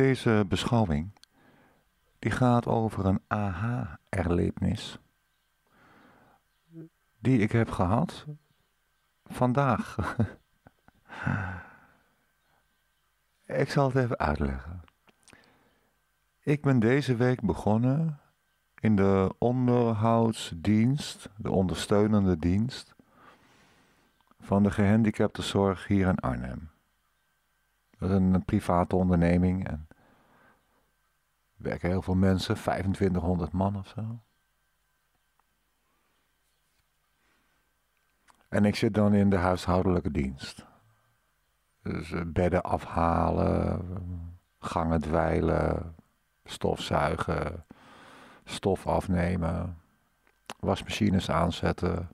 Deze beschouwing die gaat over een aha erlebnis die ik heb gehad vandaag. ik zal het even uitleggen. Ik ben deze week begonnen in de onderhoudsdienst, de ondersteunende dienst van de gehandicaptenzorg hier in Arnhem. Dat is een private onderneming en werken heel veel mensen, 2500 man of zo. En ik zit dan in de huishoudelijke dienst. Dus eh, bedden afhalen, gangen dweilen, stofzuigen, stof afnemen, wasmachines aanzetten.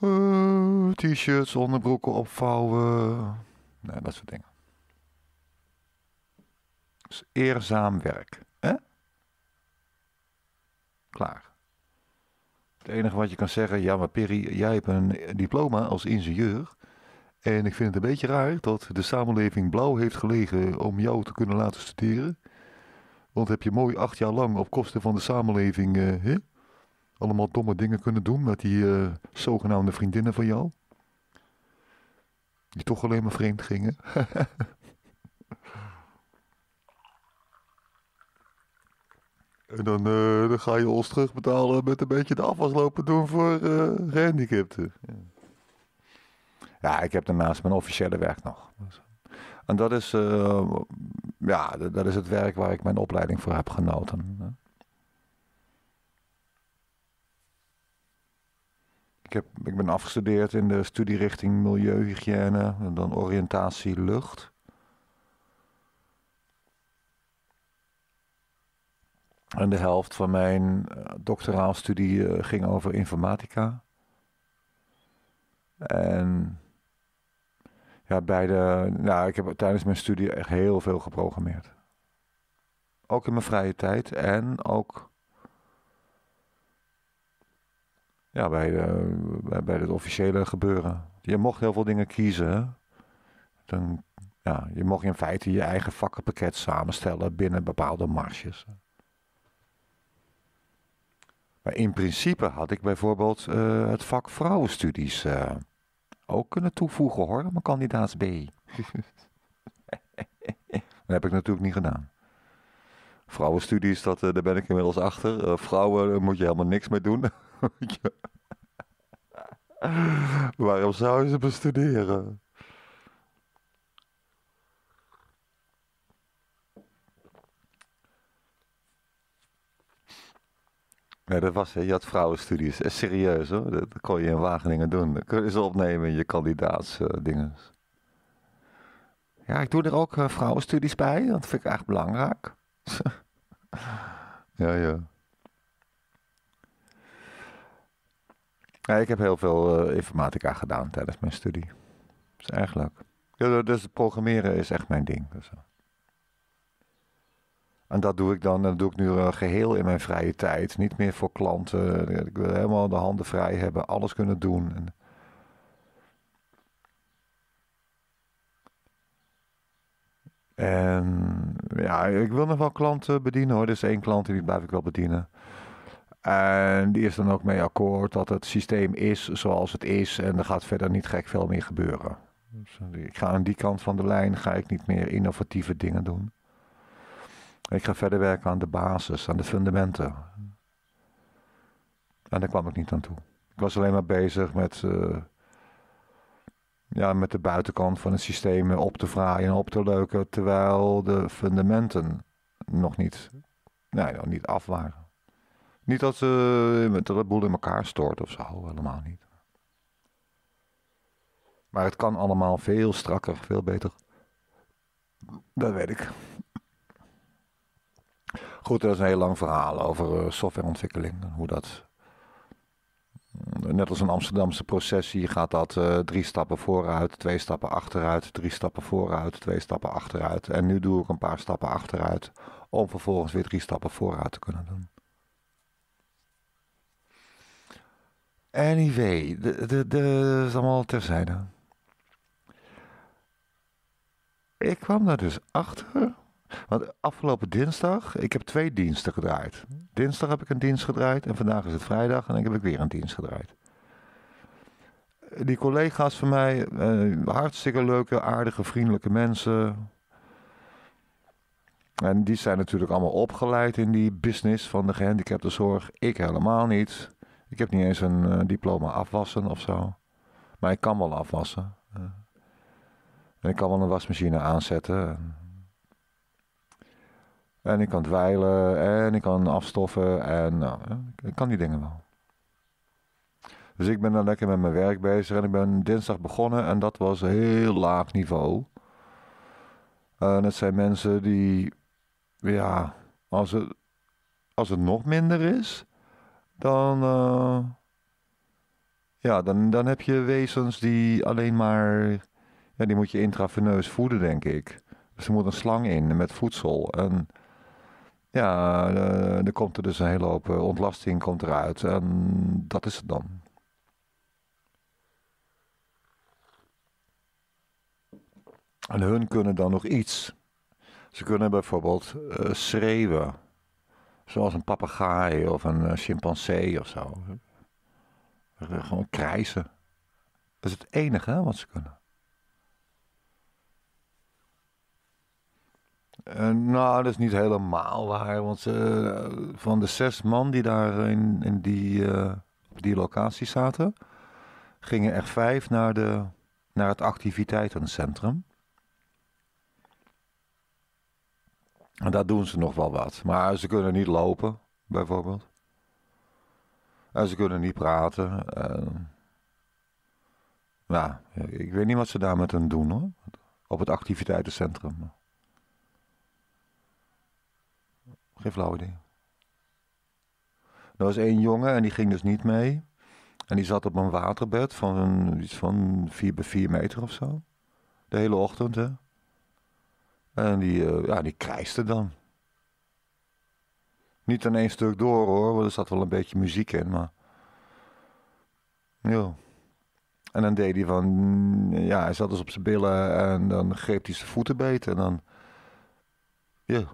Eh, t-shirts, onderbroeken opvouwen. Nee, nou, dat soort dingen eerzaam werk. Hè? Klaar. Het enige wat je kan zeggen, ja maar Perry, jij hebt een diploma als ingenieur. En ik vind het een beetje raar dat de samenleving blauw heeft gelegen om jou te kunnen laten studeren. Want heb je mooi acht jaar lang op kosten van de samenleving eh, allemaal domme dingen kunnen doen met die eh, zogenaamde vriendinnen van jou. Die toch alleen maar vreemd gingen. En dan, eh, dan ga je ons terugbetalen met een beetje de afwas lopen doen voor uh, gehandicapten. Ja. ja. ik heb daarnaast mijn officiële werk nog. En dat is, eh, ja, dat is het werk waar ik mijn opleiding voor heb genoten. Ik, heb, ik ben afgestudeerd in de studierichting Milieuhygiëne en dan oriëntatie lucht. En de helft van mijn eh, doctoraalstudie eh, ging over informatica. En ja, bij de, nou, ik heb tijdens mijn studie echt heel veel geprogrammeerd. Ook in mijn vrije tijd en ook ja, bij, de, bij het officiële gebeuren. Je mocht heel veel dingen kiezen. Dan, ja, je mocht in feite je eigen vakkenpakket samenstellen binnen bepaalde marges. Maar in principe had ik bijvoorbeeld eh, het vak vrouwenstudies eh, ook kunnen toevoegen hoor, mijn kandidaats B. dat heb ik natuurlijk niet gedaan. Vrouwenstudies, dat, eh, daar ben ik inmiddels achter. vrouwen moet je helemaal niks mee doen. Waarom zou je ze bestuderen? ja dat was, je had vrouwenstudies. Eh, serieus hoor, dat, kon je in Wageningen doen. Dat kun je ze opnemen in je kandidaatsdingen. ja, ik doe er ook uh, vrouwenstudies bij, dat vind ik echt belangrijk. ja, ja. Ja, ik heb heel veel eh, informatica gedaan tijdens mijn studie. Dat is erg dus programmeren is echt mijn ding. Dus. En dat doe ik dan, dat doe ik nu eh, geheel in mijn vrije tijd. Niet meer voor klanten. Ik wil helemaal de handen vrij hebben, alles kunnen doen. En ja, ik wil nog wel klanten bedienen hoor. Er is één klant die blijf ik wel bedienen. En die is dan ook mee akkoord dat het systeem is zoals het is. En er gaat verder niet gek veel meer gebeuren. Dus eh, ik ga aan die kant van de lijn ga ik niet meer innovatieve dingen doen. Ik ga verder werken aan de basis, aan de fundamenten. En daar kwam ik niet aan toe. Ik was alleen maar bezig met, eh, ja, met de buitenkant van het systeem op te vraaien en op te leuken, terwijl de fundamenten nog niet, nee, nog niet af waren. Niet dat, ze dat de boel in elkaar stoort of zo, helemaal niet. Maar het kan allemaal veel strakker, veel beter. Dat weet ik. Goed, dat is een heel lang verhaal over eh, softwareontwikkeling. Hoe dat. Net als een Amsterdamse processie gaat dat eh, drie stappen vooruit, twee stappen achteruit, drie stappen vooruit, twee stappen achteruit. En nu doe ik een paar stappen achteruit om vervolgens weer drie stappen vooruit te kunnen doen. Anyway, dat is allemaal terzijde. Ik kwam daar dus achter want afgelopen dinsdag, ik heb twee diensten gedraaid. Hm? Dinsdag heb ik een dienst gedraaid en vandaag is het vrijdag en dan heb ik weer een dienst gedraaid. Die collega's van mij, eh, hartstikke leuke, aardige, vriendelijke mensen. En die zijn natuurlijk allemaal opgeleid in die business van de gehandicaptenzorg. Ik helemaal niet. Ik heb niet eens een eh, diploma afwassen of zo. Maar ik kan wel afwassen. Eh. En ik kan wel een wasmachine aanzetten. En ik kan dweilen en ik kan afstoffen en nou, ik kan die dingen wel. Dus ik ben dan lekker met mijn werk bezig en ik ben dinsdag begonnen en dat was heel laag niveau. En het zijn mensen die, ja, als het, als het nog minder is, dan, eh, ja, dan, dan heb je wezens die alleen maar, ja, die moet je intraveneus voeden, denk ik. Dus er moet een slang in met voedsel. En ja, eh, er komt er dus een hele hoop eh, ontlasting komt eruit. En dat is het dan. En hun kunnen dan nog iets. Ze kunnen bijvoorbeeld eh, schreeuwen. Zoals een papegaai of een chimpansee of zo. Gewoon krijzen. Dat is het enige wat ze kunnen. Uh, nou, dat is niet helemaal waar. Want uh, van de zes man die daar in, in die, eh, die locatie zaten, gingen er vijf naar, de, naar het activiteitencentrum. En daar doen ze nog wel wat. Maar ze kunnen niet lopen, bijvoorbeeld. En ze kunnen niet praten. nou, ik weet niet wat ze daar met hen doen hoor. Op het activiteitencentrum. Geen flauw idee. Er nou was één jongen en die ging dus niet mee. En die zat op een waterbed van iets van 4 bij 4 meter of zo. De hele ochtend, hè. En die, uh, ja, die krijste dan. Niet in één stuk door hoor, want er zat wel een beetje muziek in, maar. Ja. En dan deed hij van. Ja, hij zat dus op zijn billen en dan greep hij zijn voeten beet en dan. Ja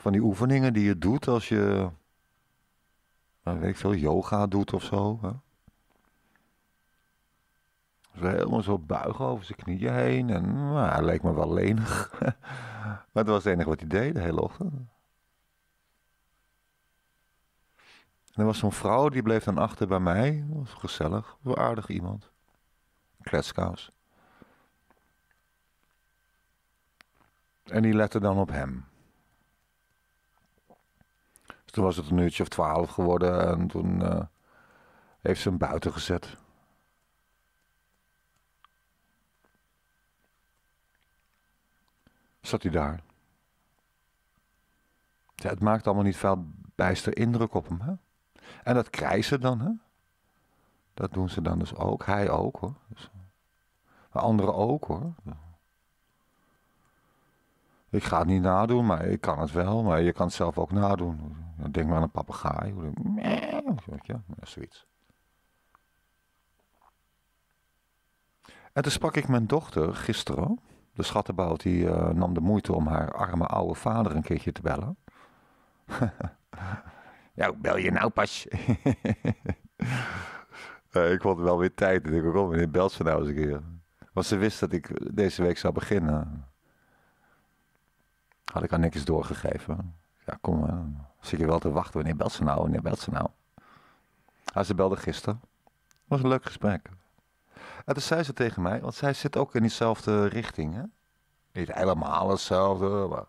van die oefeningen die je doet als je, nou, weet ik veel, yoga doet of zo. Hè? helemaal zo buigen over zijn knieën heen. En nou, hij leek me wel lenig. maar dat was het enige wat hij deed de hele ochtend. En er was zo'n vrouw, die bleef dan achter bij mij. was gezellig, wel aardig iemand. Kletskous. En die lette dan op hem. Toen was het een uurtje of twaalf geworden en toen eh, heeft ze hem buiten gezet. Zat hij daar. Ja, het maakt allemaal niet veel bijster indruk op hem. Hè? En dat ze dan, hè? Dat doen ze dan dus ook. Hij ook, hoor. Dus, eh, maar anderen ook, hoor. Ik ga het niet nadoen, maar ik kan het wel. Maar je kan het zelf ook nadoen. Denk maar aan een papegaai. Ja, zoiets. En toen sprak ik mijn dochter gisteren. De schattenbout die eh, nam de moeite om haar arme oude vader een keertje te bellen. Ja, nou, bel je nou pas? Eh, ik vond het wel weer tijd. Ik dacht, oh, meneer belt ze nou eens een keer. Want ze wist dat ik deze week zou beginnen. Had ik haar niks doorgegeven. Ja, kom, hè. Eh, zit je wel te wachten. Wanneer belt ze nou? Wanneer belt ze nou? Ah, ze belde gisteren. was een leuk gesprek. En toen zei ze tegen mij, want zij zit ook in diezelfde richting. Hè? Niet helemaal hetzelfde,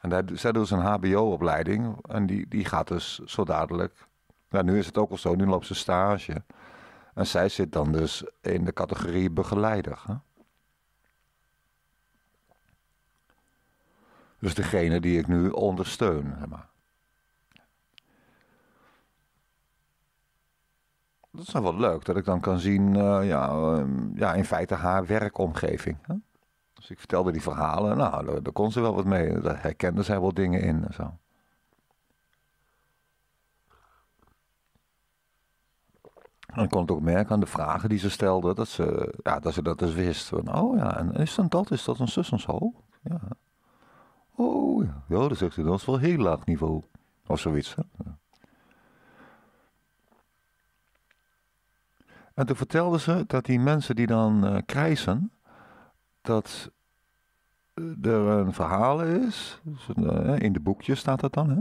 En daar, zij doet dus een HBO-opleiding. En die, die gaat dus zo dadelijk. Nou, nu is het ook al zo, nu loopt ze stage. En zij zit dan dus in de categorie begeleider. Hè? Dus degene die ik nu ondersteun. Dat is dan nou wel leuk dat ik dan kan zien, eh, ja, ehm, ja, in feite haar werkomgeving. Dus ik vertelde die verhalen, nou, daar, kon ze wel wat mee. Daar herkende zij wel dingen in en zo. En ik kon het ook merken aan de vragen die ze stelde, dat ze, ja, dat, ze dat dus wist. Van, oh ja, en is dan dat, is dat een zus en zo? Ja. Oh ja, dat zegt hij, dat is wel heel laag niveau. Of zoiets. Hè? En toen vertelden ze dat die mensen die dan uh, krijsen, dat eh, er een verhaal is, dus eh, in de boekjes staat dat dan, hè?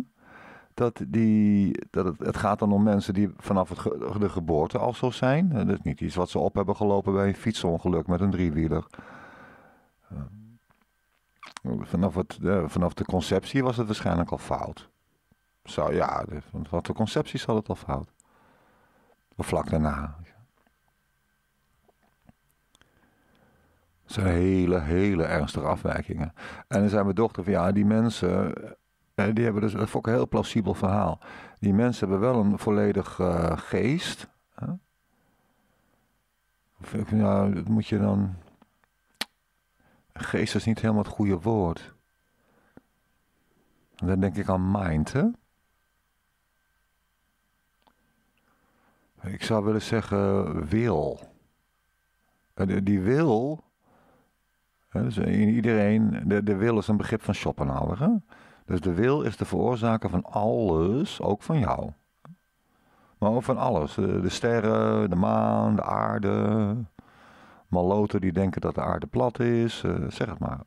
dat, die, dat het, gaat dan om mensen die vanaf het de geboorte al zo zijn. Dat is niet iets wat ze op hebben gelopen bij een fietsongeluk met een driewieler vanaf, het, de, eh, vanaf de conceptie was het waarschijnlijk al fout. Zo, ja, de, vanaf de conceptie zat het al fout. Of vlak daarna. Het zijn hele, hele ernstige afwijkingen. En dan zijn mijn dochter van, ja, die mensen... Eh, die hebben dus, dat vond ik een heel plausibel verhaal. Die mensen hebben wel een volledig eh, geest. Of, ja, nou, dat moet je dan geest is niet helemaal het goede woord. dan denk ik aan mind, hè? Ik zou willen zeggen wil. Eh, die wil, dus iedereen, de, de wil is een begrip van Schopenhauer. Hè? Dus de wil is de veroorzaker van alles, ook van jou. Maar ook van alles. De sterren, de maan, de aarde, maloten die denken dat de aarde plat is. Eh, zeg het maar.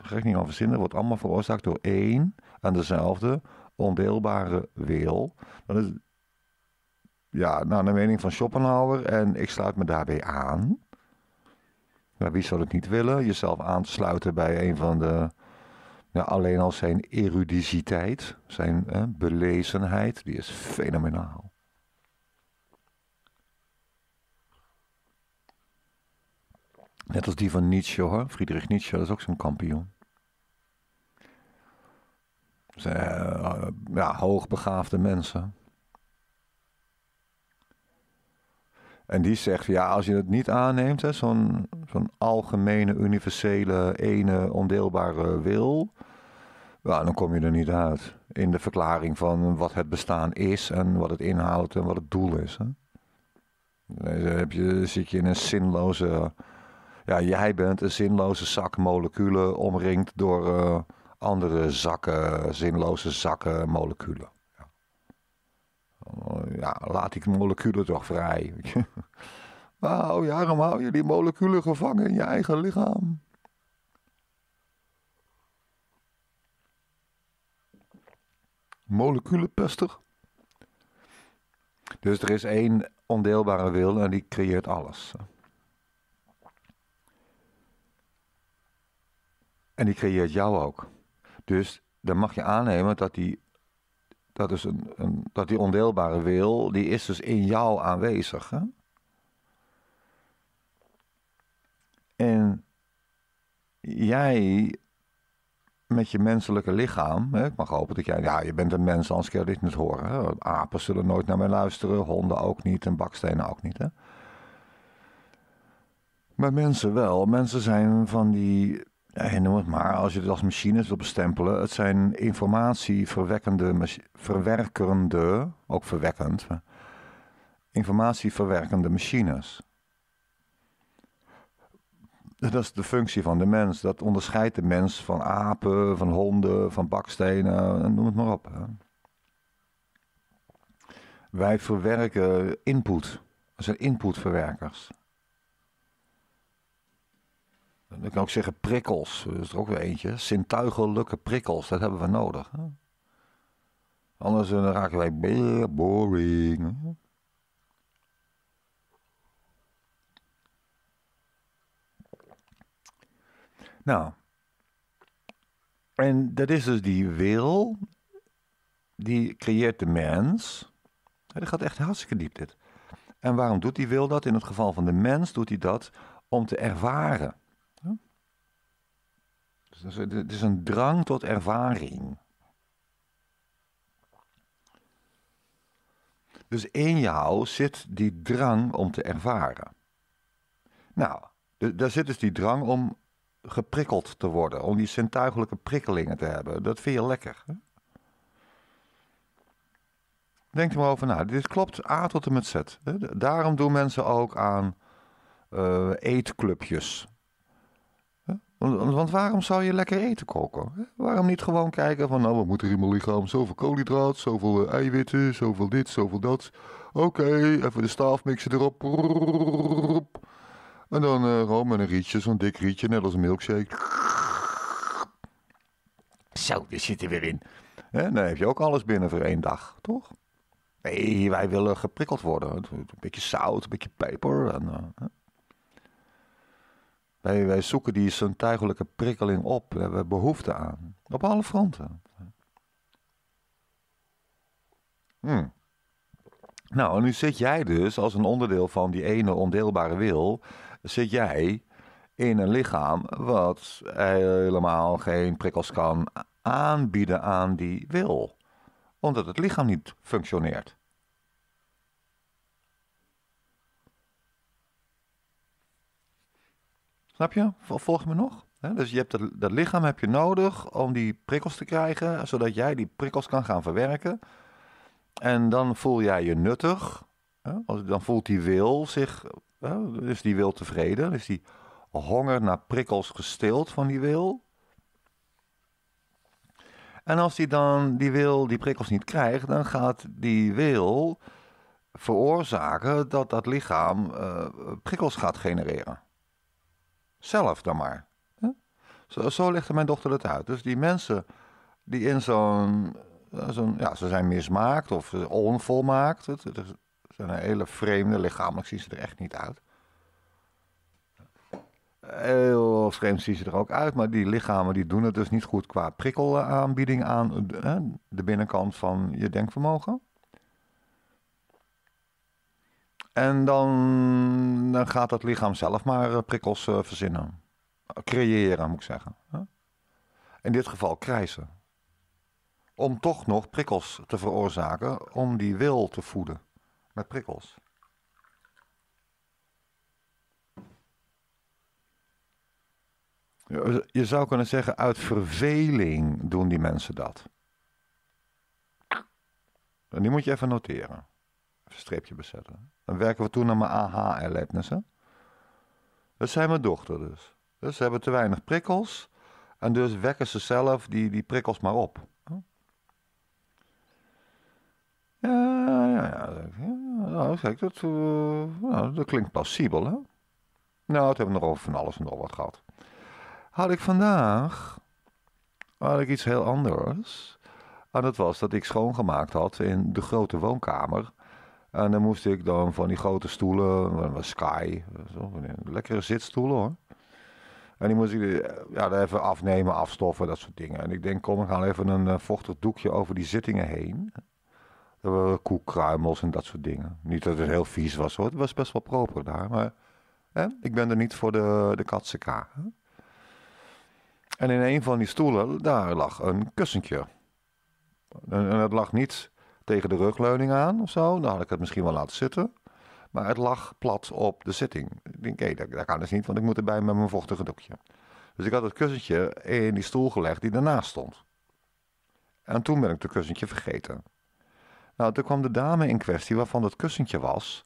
Gek niet aan verzinnen. Wordt allemaal veroorzaakt door één en dezelfde ondeelbare wil. Dat is, ja, naar de mening van Schopenhauer. En ik sluit me daarbij aan. Maar nou, wie zou het niet willen? Jezelf aansluiten bij een van de. Ja, alleen al zijn erudiciteit, zijn hè, belezenheid, die is fenomenaal. Net als die van Nietzsche hoor. Friedrich Nietzsche, dat is ook zo'n kampioen. Ze, uh, ja, hoogbegaafde mensen. En die zegt, ja, als je het niet aanneemt, zo'n zo'n algemene, universele, ene, ondeelbare wil, dan kom je er niet uit. In de verklaring van wat het bestaan is en wat het inhoudt en wat het doel is. Hè? Dan heb je, zit je in een zinloze ja, jij bent een zinloze zak moleculen omringd door eh, andere zakken, zinloze zakken moleculen. Ja. ja, laat die moleculen toch vrij. Wauw, waarom hou je die moleculen gevangen in je eigen lichaam? Moleculenpester. Dus er is één ondeelbare wil en die creëert alles. En die creëert jou ook. Dus dan mag je aannemen dat die, dat is een, een dat die ondeelbare wil, die is dus in jou aanwezig. Hè? En jij met je menselijke lichaam. Hè? ik mag hopen dat jij. Ja, je bent een mens, anders kan je dit niet horen. Apen zullen nooit naar mij luisteren, honden ook niet en bakstenen ook niet. Hè? Maar mensen wel. Mensen zijn van die ja, noem het maar, als je het als machines wil bestempelen, het zijn informatieverwekkende, verwerkende, ook verwekkend, informatieverwerkende machines. Dat is de functie van de mens. Dat onderscheidt de mens van apen, van honden, van bakstenen, noem het maar op. Wij verwerken input. We zijn inputverwerkers. Dan kan ook zeggen prikkels, dat is er ook weer eentje. sintuigelijke prikkels, dat hebben we nodig. Anders eh, dan raken wij boring. Nou, en dat is dus die wil, die creëert de mens. hij dat gaat echt hartstikke diep dit. En waarom doet die wil dat? In het geval van de mens doet hij dat om te ervaren het is een drang tot ervaring. Dus in jou zit die drang om te ervaren. Nou, daar zit dus die drang om geprikkeld te worden, om die zintuigelijke prikkelingen te hebben. Dat vind je lekker. Hè? Denk er maar over na. Dit klopt A tot en met Z. Daarom doen mensen ook aan eh, eetclubjes. Want, waarom zou je lekker eten koken? Waarom niet gewoon kijken van, nou, we moeten in mijn lichaam? Zoveel koolhydraat, zoveel eh, eiwitten, zoveel dit, zoveel dat. Oké, even de mixen erop. En dan uh, met een rietje, zo'n dik rietje, net als een milkshake. Zo, die zit er weer in. En dan heb je ook alles binnen voor één dag, toch? Nee, wij willen geprikkeld worden. Een beetje zout, een beetje peper. En, eh, wij, wij zoeken die zintuigelijke prikkeling op. We hebben behoefte aan. Op alle fronten. Hmm. Nou, en nu zit jij dus als een onderdeel van die ene ondeelbare wil, zit jij in een lichaam wat helemaal geen prikkels kan aanbieden aan die wil. Omdat het lichaam niet functioneert. Snap je? Volg me nog? dus je hebt dat, dat, lichaam heb je nodig om die prikkels te krijgen, zodat jij die prikkels kan gaan verwerken. En dan voel jij je nuttig. dan voelt die wil zich, Is die wil tevreden. Is die honger naar prikkels gestild van die wil. En als die dan die wil, die prikkels niet krijgt, dan gaat die wil veroorzaken dat dat lichaam eh, prikkels gaat genereren zelf dan maar. Zo, zo legde mijn dochter het uit. Dus die mensen die in zo'n. Eh, zo ja, ze zijn mismaakt of eh, onvolmaakt. Het, zijn een hele vreemde, lichamelijk zien ze er echt niet uit. Heel vreemd zien ze er ook uit, maar die lichamen die doen het dus niet goed qua prikkelaanbieding eh, aan de binnenkant van je denkvermogen. En dan, dan gaat het lichaam zelf maar eh, prikkels eh, verzinnen. Creëren, moet ik zeggen. In dit geval krijzen. Om toch nog prikkels te veroorzaken, om die wil te voeden met prikkels. Je zou kunnen zeggen, uit verveling doen die mensen dat. En die moet je even noteren. Even een streepje bezetten. Dan werken we toen naar mijn aha-erlebnissen. Dat zijn mijn dochter dus. Dus ze hebben te weinig prikkels. En dus wekken ze zelf die, die prikkels maar op. Ja, ja, ja. Nou, kijk, dat, eh, dat klinkt plausibel, hè? Nou, het hebben we nog over van alles en nog wat gehad. Had ik vandaag... had ik iets heel anders. En dat was dat ik schoongemaakt had in de grote woonkamer... En dan moest ik dan van die grote stoelen, Sky, zo, lekkere zitstoelen hoor. En die moest ik ja, even afnemen, afstoffen, dat soort dingen. En ik denk, kom, ik gaan even een eh, vochtig doekje over die zittingen heen. Koekkruimels en dat soort dingen. Niet dat het heel vies was hoor, het was best wel proper daar. Maar hè, ik ben er niet voor de, de katseka. En in een van die stoelen, daar lag een kussentje. En, en het lag niet tegen de rugleuning aan of zo. Dan had ik het misschien wel laten zitten. Maar het lag plat op de zitting. Ik denk, hé, dat, kan dus niet, want ik moet erbij met mijn vochtige doekje. Dus ik had het kussentje in die stoel gelegd die daarnaast stond. En toen ben ik het kussentje vergeten. Nou, toen kwam de dame in kwestie waarvan het kussentje was.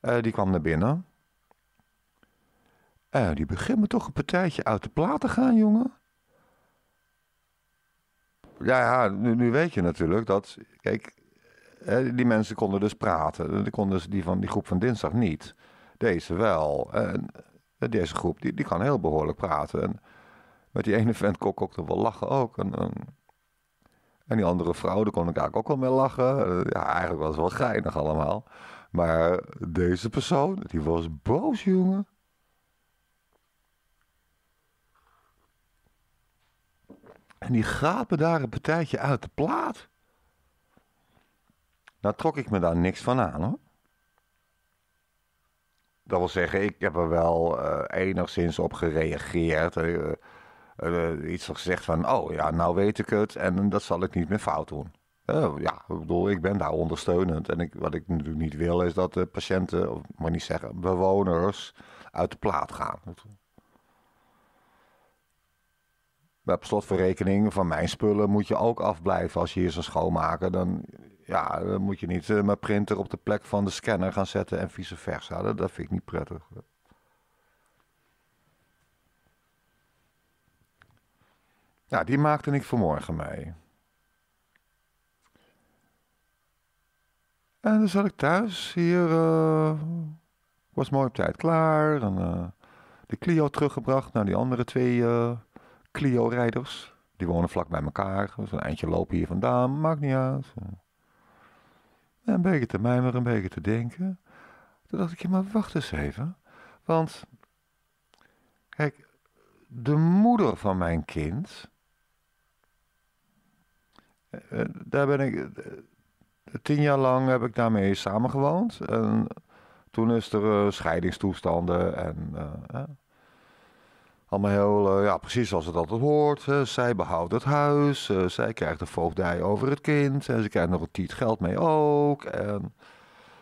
Eh, die kwam naar binnen. En eh, die begint me toch een partijtje uit de plaat te gaan, jongen. Ja, ja nu, nu weet je natuurlijk dat. Kijk, die mensen konden dus praten. Die, konden dus die van die groep van dinsdag niet. Deze wel. En eh, deze groep die, die kan heel behoorlijk praten. En met die ene vent kon ik ook wel lachen ook. En, en, en, die andere vrouw, daar kon ik eigenlijk ook wel mee lachen. Eh, ja, eigenlijk was het wel geinig allemaal. Maar deze persoon, die was boos, jongen. En die gapen daar een partijtje uit de plaat. Nou trok ik me daar niks van aan hoor. Dat wil zeggen, ik heb er wel eh, enigszins op gereageerd. Uh, iets gezegd van, oh ja, nou weet ik het en dat zal ik niet meer fout doen. Oh, ja, ik bedoel, ik ben daar ondersteunend. En ik, wat ik natuurlijk niet wil is dat de patiënten, of maar niet zeggen, bewoners uit de plaat gaan. Maar op slotverrekening van mijn spullen moet je ook afblijven als je hier zo schoonmaken. Dan ja, dan moet je niet uh, mijn printer op de plek van de scanner gaan zetten en vice versa. Dat, dat vind ik niet prettig. Ja, die maakte ik vanmorgen mee. En dan zat ik thuis hier. Uh, was mooi op tijd klaar. En, eh, de Clio teruggebracht naar die andere twee Clio-rijders. Die wonen vlak bij elkaar. Dus een eindje lopen hier vandaan. Maakt niet uit een beetje te mijmeren, een beetje te denken. Toen dacht ik, ja, maar wacht eens even. Want, kijk, de moeder van mijn kind. Eh, eh, daar ben ik. Eh, tien jaar lang heb ik daarmee samengewoond. En toen is er scheidingstoestanden en. Allemaal heel, eh, ja, precies zoals het altijd hoort. zij behoudt het huis, eh, zij krijgt de voogdij over het kind en ze krijgt nog een tiet geld mee ook. En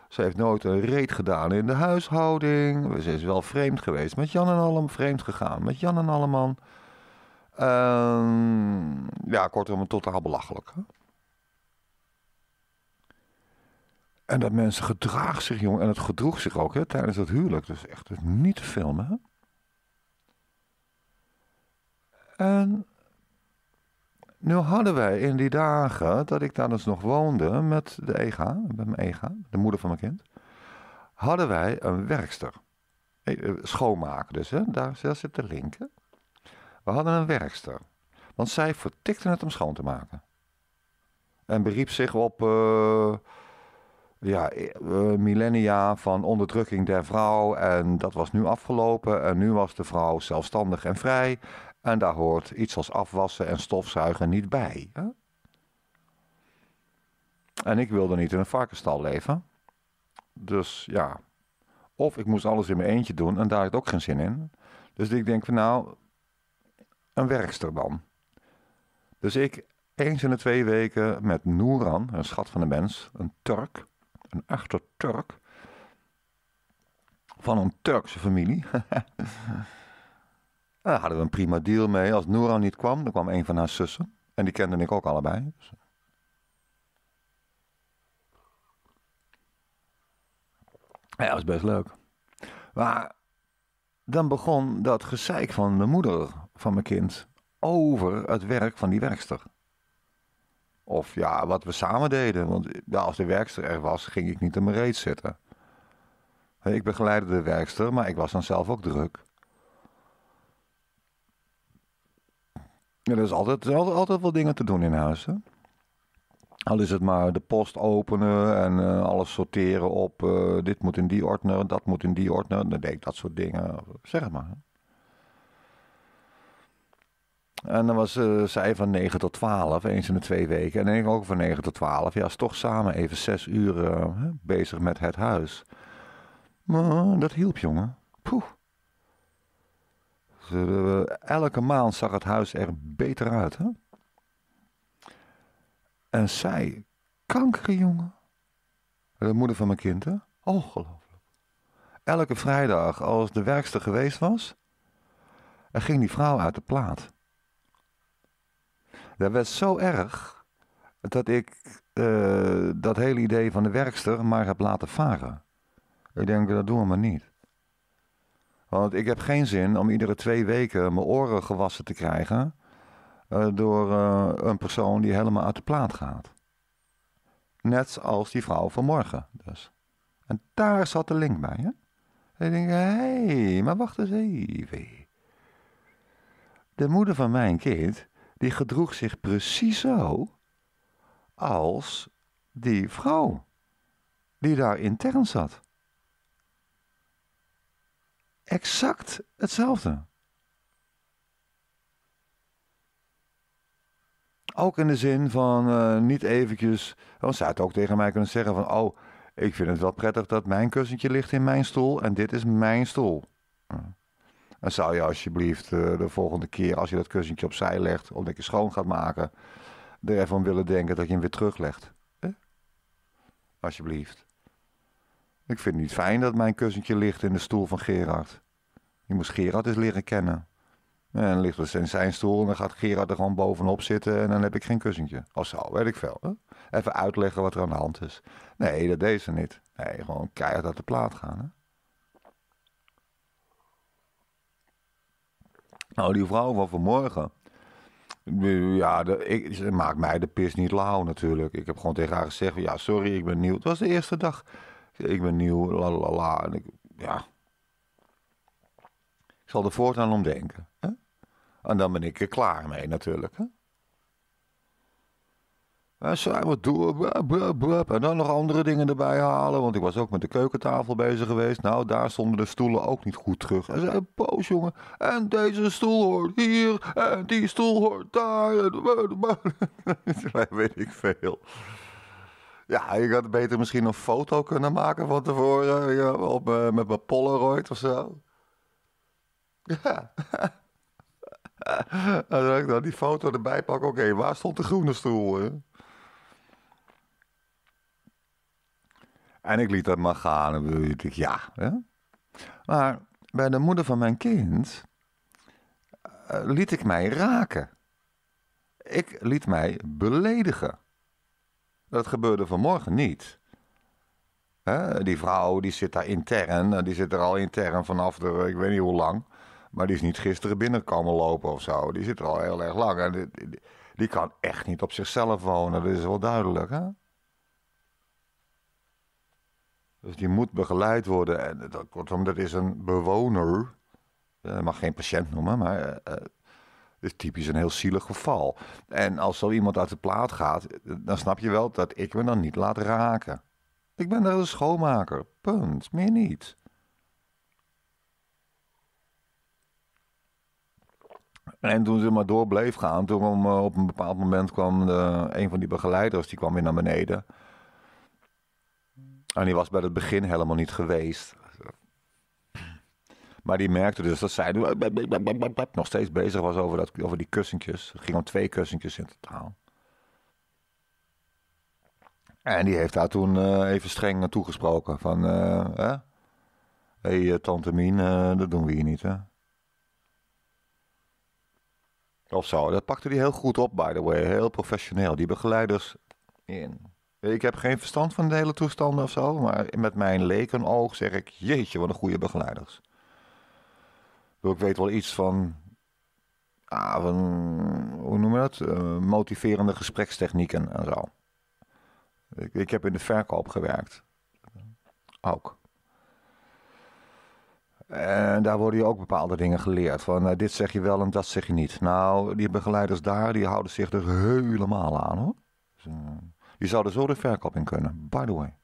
ze heeft nooit een reet gedaan in de huishouding. Ze is wel vreemd geweest met Jan en Allem, vreemd gegaan met Jan en Alleman. Ehm, ja, kortom, totaal belachelijk. En dat mensen gedraagt zich, jong, en het gedroeg zich ook hè, tijdens dat huwelijk. Dus echt dus niet te filmen. Hè? En nu hadden wij in die dagen dat ik daar dus nog woonde met de EGA, met mijn EGA, de moeder van mijn kind, hadden wij een werkster. Eh, eh, schoonmaker dus, hè? Daar, zit de linker. We hadden een werkster. Want zij vertikte het om schoon te maken. En beriep zich op eh, ja, millennia van onderdrukking der vrouw. En dat was nu afgelopen. En nu was de vrouw zelfstandig en vrij. En daar hoort iets als afwassen en stofzuigen niet bij. En ik wilde niet in een varkenstal leven. Dus ja. Of ik moest alles in mijn eentje doen en daar had ik ook geen zin in. Dus ik denk van nou, een werkster dan. Dus ik eens in de twee weken met Nooran, een schat van de mens, een Turk, een echte Turk, van een Turkse familie. daar hadden we een prima deal mee. Als Noora niet kwam, dan kwam een van haar zussen. En die kende ik ook allebei. Dus, eh, ja, dat was best leuk. Maar dan begon dat gezeik van de moeder van mijn kind over het werk van die werkster. Of ja, wat we samen deden. Want ja, als de werkster er was, ging ik niet in mijn reet zitten. Ik begeleidde de werkster, maar ik was dan zelf ook druk. Ja, er is altijd, altijd, altijd wel dingen te doen in huis. Hè? Al is het maar de post openen en eh, alles sorteren op. Eh, dit moet in die ordner, dat moet in die ordner. Dan denk ik dat soort dingen. Zeg het maar. En dan was eh, zij van 9 tot 12, eens in de twee weken. En ik ook van 9 tot 12. Ja, is toch samen even zes uur bezig met het huis. Maar dat hielp, jongen. Poeh. Eh, elke maand zag het huis er beter uit. Hè? En zij, kankerjongen. De moeder van mijn kind, hè? Ongelooflijk. Elke vrijdag, als de werkster geweest was, er ging die vrouw uit de plaat. Dat werd zo erg dat ik eh, dat hele idee van de werkster maar heb laten varen. Ik denk, dat doen we maar niet. Want ik heb geen zin om iedere twee weken mijn oren gewassen te krijgen. Eh, door eh, een persoon die helemaal uit de plaat gaat. Net als die vrouw van morgen. Dus. En daar zat de link bij. Hè? En ik denk, hé, hey, maar wacht eens even. De moeder van mijn kind, die gedroeg zich precies zo als die vrouw die daar intern zat exact hetzelfde. Ook in de zin van eh, niet eventjes... Want zou het ook tegen mij kunnen zeggen van... Oh, ik vind het wel prettig dat mijn kussentje ligt in mijn stoel en dit is mijn stoel. Dan hm. zou je alsjeblieft eh, de volgende keer als je dat kussentje opzij legt... omdat je schoon gaat maken... er even willen denken dat je hem weer teruglegt. Eh? Alsjeblieft. Ik vind het niet fijn dat mijn kussentje ligt in de stoel van Gerard. Je moest Gerard eens leren kennen. En dan ligt het in zijn stoel en dan gaat Gerard er gewoon bovenop zitten en dan heb ik geen kussentje. Of zo, weet ik veel. Even uitleggen wat er aan de hand is. Nee, dat deed ze niet. Nee, gewoon keihard uit de plaat gaan. Hè? Nou, die vrouw van vanmorgen. Ja, ze maakt mij de pis niet lauw natuurlijk. Ik heb gewoon tegen haar gezegd: Ja, sorry, ik ben nieuw. Het was de eerste dag. Ik ben nieuw, la la la. En ik, ja. Ik zal er voortaan om denken. Hè? En dan ben ik er klaar mee natuurlijk. Hè? En wat door, en dan nog andere dingen erbij halen. Want ik was ook met de keukentafel bezig geweest. Nou, daar stonden de stoelen ook niet goed terug. En zei, boos jongen, en deze stoel hoort hier, en die stoel hoort daar. En... Weet ik veel. Ja, ik had beter misschien een foto kunnen maken van tevoren. Eh, ja, op, eh, met mijn Polaroid of zo. Ja. en dan ik dan die foto erbij pakken. Oké, waar stond de groene stoel? Hè? En ik liet dat maar gaan. En ik ja. Hè? Maar bij de moeder van mijn kind eh, liet ik mij raken. Ik liet mij beledigen. Dat gebeurde vanmorgen niet. Die vrouw die zit daar intern, nou, die zit er al intern vanaf de, ik weet niet hoe lang. Maar die is niet gisteren binnenkomen lopen of zo. Die zit er al heel erg lang. En die, die kan echt niet op zichzelf wonen, dat is wel duidelijk. Hè? Dus die moet begeleid worden. En dat, kortom, dat is een bewoner. Je mag geen patiënt noemen, maar eh, eh, is typisch een heel zielig geval. En als zo iemand uit de plaat gaat, dan snap je wel dat ik me dan niet laat raken. Ik ben daar de schoonmaker. Punt. Meer niet. En toen ze maar door bleef gaan, toen eh, op een bepaald moment kwam de, een van die begeleiders, die kwam weer naar beneden. En die was bij het begin helemaal niet geweest. Maar die merkte dus dat zij nog steeds bezig was over, dat, over die kussentjes. Het ging om twee kussentjes in totaal. En die heeft daar toen eh, even streng toegesproken. Van, hé uh, eh, eh, tante Mien, dat doen we hier niet, hè. Of zo. Dat pakte hij heel goed op, by the way. Heel professioneel. Die begeleiders in. Ik heb geen verstand van de hele toestanden of zo. Maar met mijn lekenoog zeg ik, jeetje, wat een goede begeleiders ik weet wel iets van, ah, van hoe noem je dat? Eh, motiverende gesprekstechnieken en zo. Ik, ik heb in de verkoop gewerkt. Ook. En daar worden je ook bepaalde dingen geleerd. Van nou, dit zeg je wel en dat zeg je niet. Nou, die begeleiders daar, die houden zich er helemaal aan hoor. die dus, eh, zouden je zou zo de verkoop in kunnen, by the way.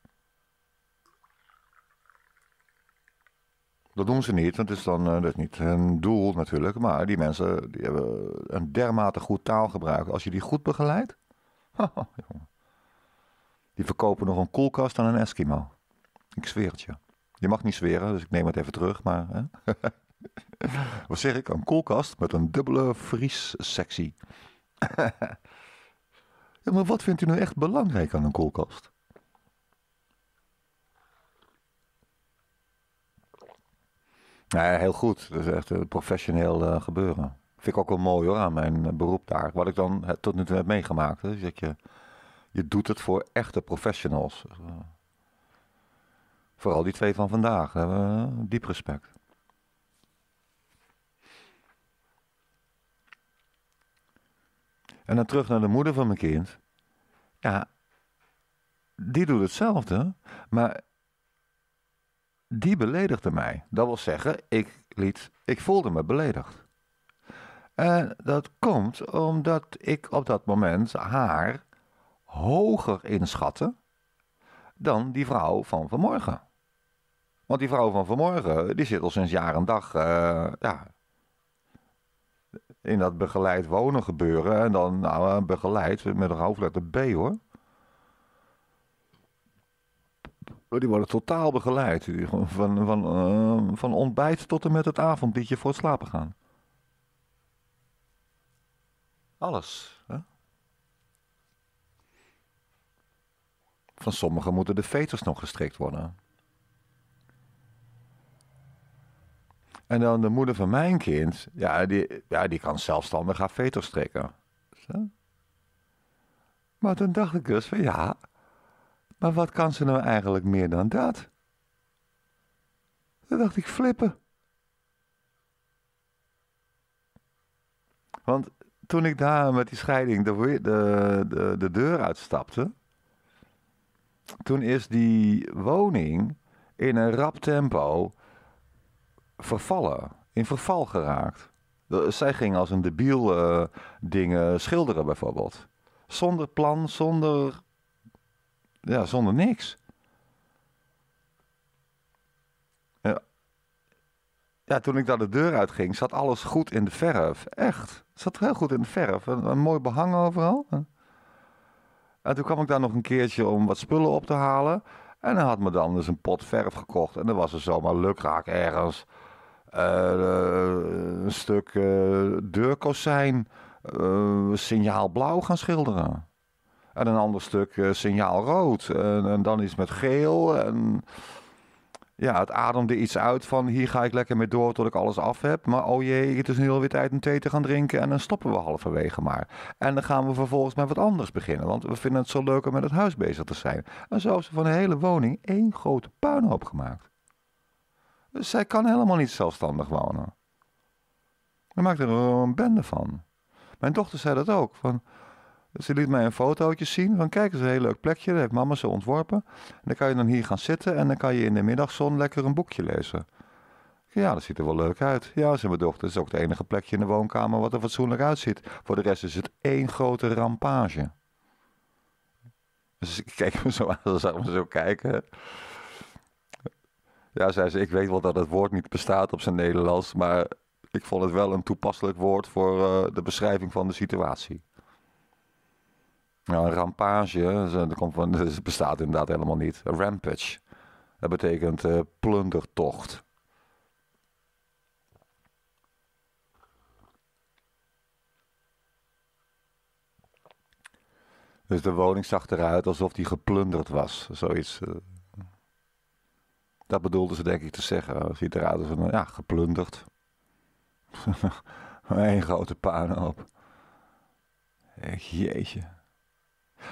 Dat doen ze niet, want het is dan eh, dat is niet hun doel natuurlijk. Maar die mensen die hebben een dermate goed taalgebruik. Als je die goed begeleidt. die verkopen nog een koelkast aan een Eskimo. Ik zweer het je. Je mag niet zweren, dus ik neem het even terug. Maar. Hè? Wat zeg ik? Een koelkast met een dubbele vriessectie. ja, maar wat vindt u nou echt belangrijk aan een koelkast? ja heel goed. Dat is echt een eh, professioneel eh, gebeuren. Vind ik ook wel mooi hoor, aan mijn eh, beroep daar. Wat ik dan tot nu toe heb meegemaakt. Dus dat je, je doet het voor echte professionals. Vooral die twee van vandaag. Daar hebben we diep respect. En dan terug naar de moeder van mijn kind. Ja, die doet hetzelfde. Maar die beledigde mij. Dat wil zeggen, ik, liet, ik voelde me beledigd. En dat komt omdat ik op dat moment haar hoger inschatte dan die vrouw van vanmorgen. Want die vrouw van vanmorgen, die zit al sinds jaar en dag eh, ja, in dat begeleid wonen gebeuren. En dan nou, eh, begeleid met een hoofdletter B hoor. Oh, die worden totaal begeleid. Van, van, ehm, van ontbijt tot en met het avondliedje voor het slapen gaan. Alles. Hè? Van sommigen moeten de veters nog gestrikt worden. En dan de moeder van mijn kind, ja, die, ja, die kan zelfstandig haar veters strikken. Maar toen dacht ik dus van ja, maar wat kan ze nou eigenlijk meer dan dat? Dan dacht ik flippen. Want toen ik daar met die scheiding de, de, de, de deur uitstapte, toen is die woning in een rap tempo vervallen, in verval geraakt. Zij ging als een debiel eh, dingen schilderen bijvoorbeeld. Zonder plan, zonder ja, zonder niks. Ja, toen ik daar de deur uit ging, zat alles goed in de verf. Echt. Zat heel goed in de verf. Een, mooi behang overal. En toen kwam ik daar nog een keertje om wat spullen op te halen. En dan had me dan dus een pot verf gekocht. En dan was er zomaar lukraak ergens. Eh, eh, een stuk uh, deurkozijn uh, signaal blauw gaan schilderen. En een ander stuk eh, signaal rood. En, en, dan iets met geel. En ja, het ademde iets uit van hier ga ik lekker mee door tot ik alles af heb. Maar oh jee, het is nu alweer tijd om thee te gaan drinken. En dan stoppen we halverwege maar. En dan gaan we vervolgens met wat anders beginnen. Want we vinden het zo leuk om met het huis bezig te zijn. En zo heeft ze van de hele woning één grote puinhoop gemaakt. Dus zij kan helemaal niet zelfstandig wonen. Daar maakt er een bende van. Mijn dochter zei dat ook. Van, ze liet mij een fotootje zien van kijk, dat is een heel leuk plekje. Dat heeft mama zo ontworpen. En dan kan je dan hier gaan zitten en dan kan je in de middagzon lekker een boekje lezen. Ja, dat ziet er wel leuk uit. Ja, zei mijn dochter, dat is ook het enige plekje in de woonkamer wat er fatsoenlijk uitziet. Voor de rest is het één grote rampage. Dus ik keek me zo aan, ze ik, me zo kijken. Ja, zei ze, ik weet wel dat het woord niet bestaat op zijn Nederlands, maar ik vond het wel een toepasselijk woord voor eh, de beschrijving van de situatie een rampage dat komt van, bestaat inderdaad helemaal niet. Rampage. Dat betekent eh, plundertocht. Dus de woning zag eruit alsof die geplunderd was. Zoiets. Eh. dat bedoelden ze denk ik te zeggen. Ziet eruit als een, ja, geplunderd. Een grote paan op. Jeetje.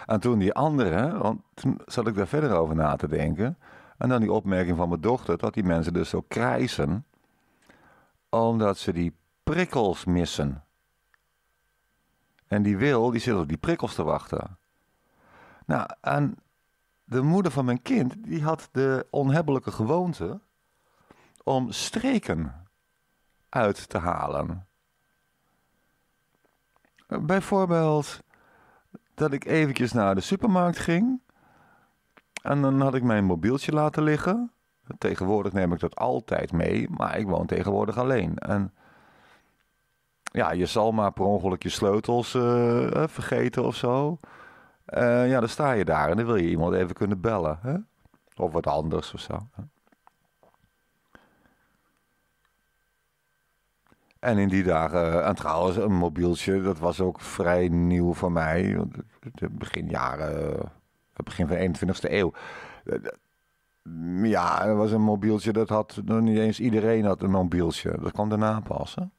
En toen die andere, want toen zat ik daar verder over na te denken. En dan die opmerking van mijn dochter dat die mensen dus zo krijzen. omdat ze die prikkels missen. En die wil, die zit op die prikkels te wachten. Nou, en de moeder van mijn kind, die had de onhebbelijke gewoonte om streken uit te halen. Bijvoorbeeld dat ik eventjes naar de supermarkt ging. En dan had ik mijn mobieltje laten liggen. Tegenwoordig neem ik dat altijd mee, maar ik woon tegenwoordig alleen. En ja, je zal maar per ongeluk je sleutels eh, eh, vergeten of zo. Eh, ja, dan sta je daar en dan wil je iemand even kunnen bellen. Hè? Of wat anders of zo. En in die dagen, eh, en trouwens, een mobieltje, dat was ook vrij nieuw voor mij. Begin jaren, begin van de 21ste eeuw. Eh, eh, ja, er was een mobieltje, dat had nog niet eens iedereen had een mobieltje. Dat kwam daarna passen.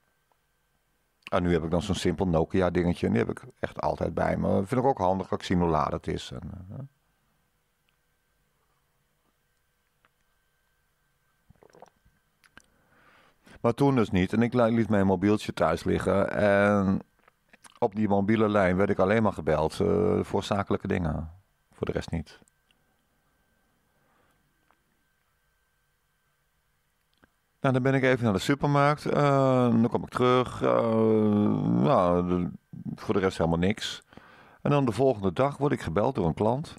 En nu heb ik dan zo'n simpel Nokia dingetje en die heb ik echt altijd bij me. Vind ik ook handig dat ik zien hoe laat het is. En, Maar toen dus niet. En ik liet mijn mobieltje thuis liggen. En op die mobiele lijn werd ik alleen maar gebeld eh, voor zakelijke dingen. Voor de rest niet. Nou, dan ben ik even naar de supermarkt. Uh, dan kom ik terug. Eh, nou, voor de rest helemaal niks. En dan de volgende dag word ik gebeld door een klant.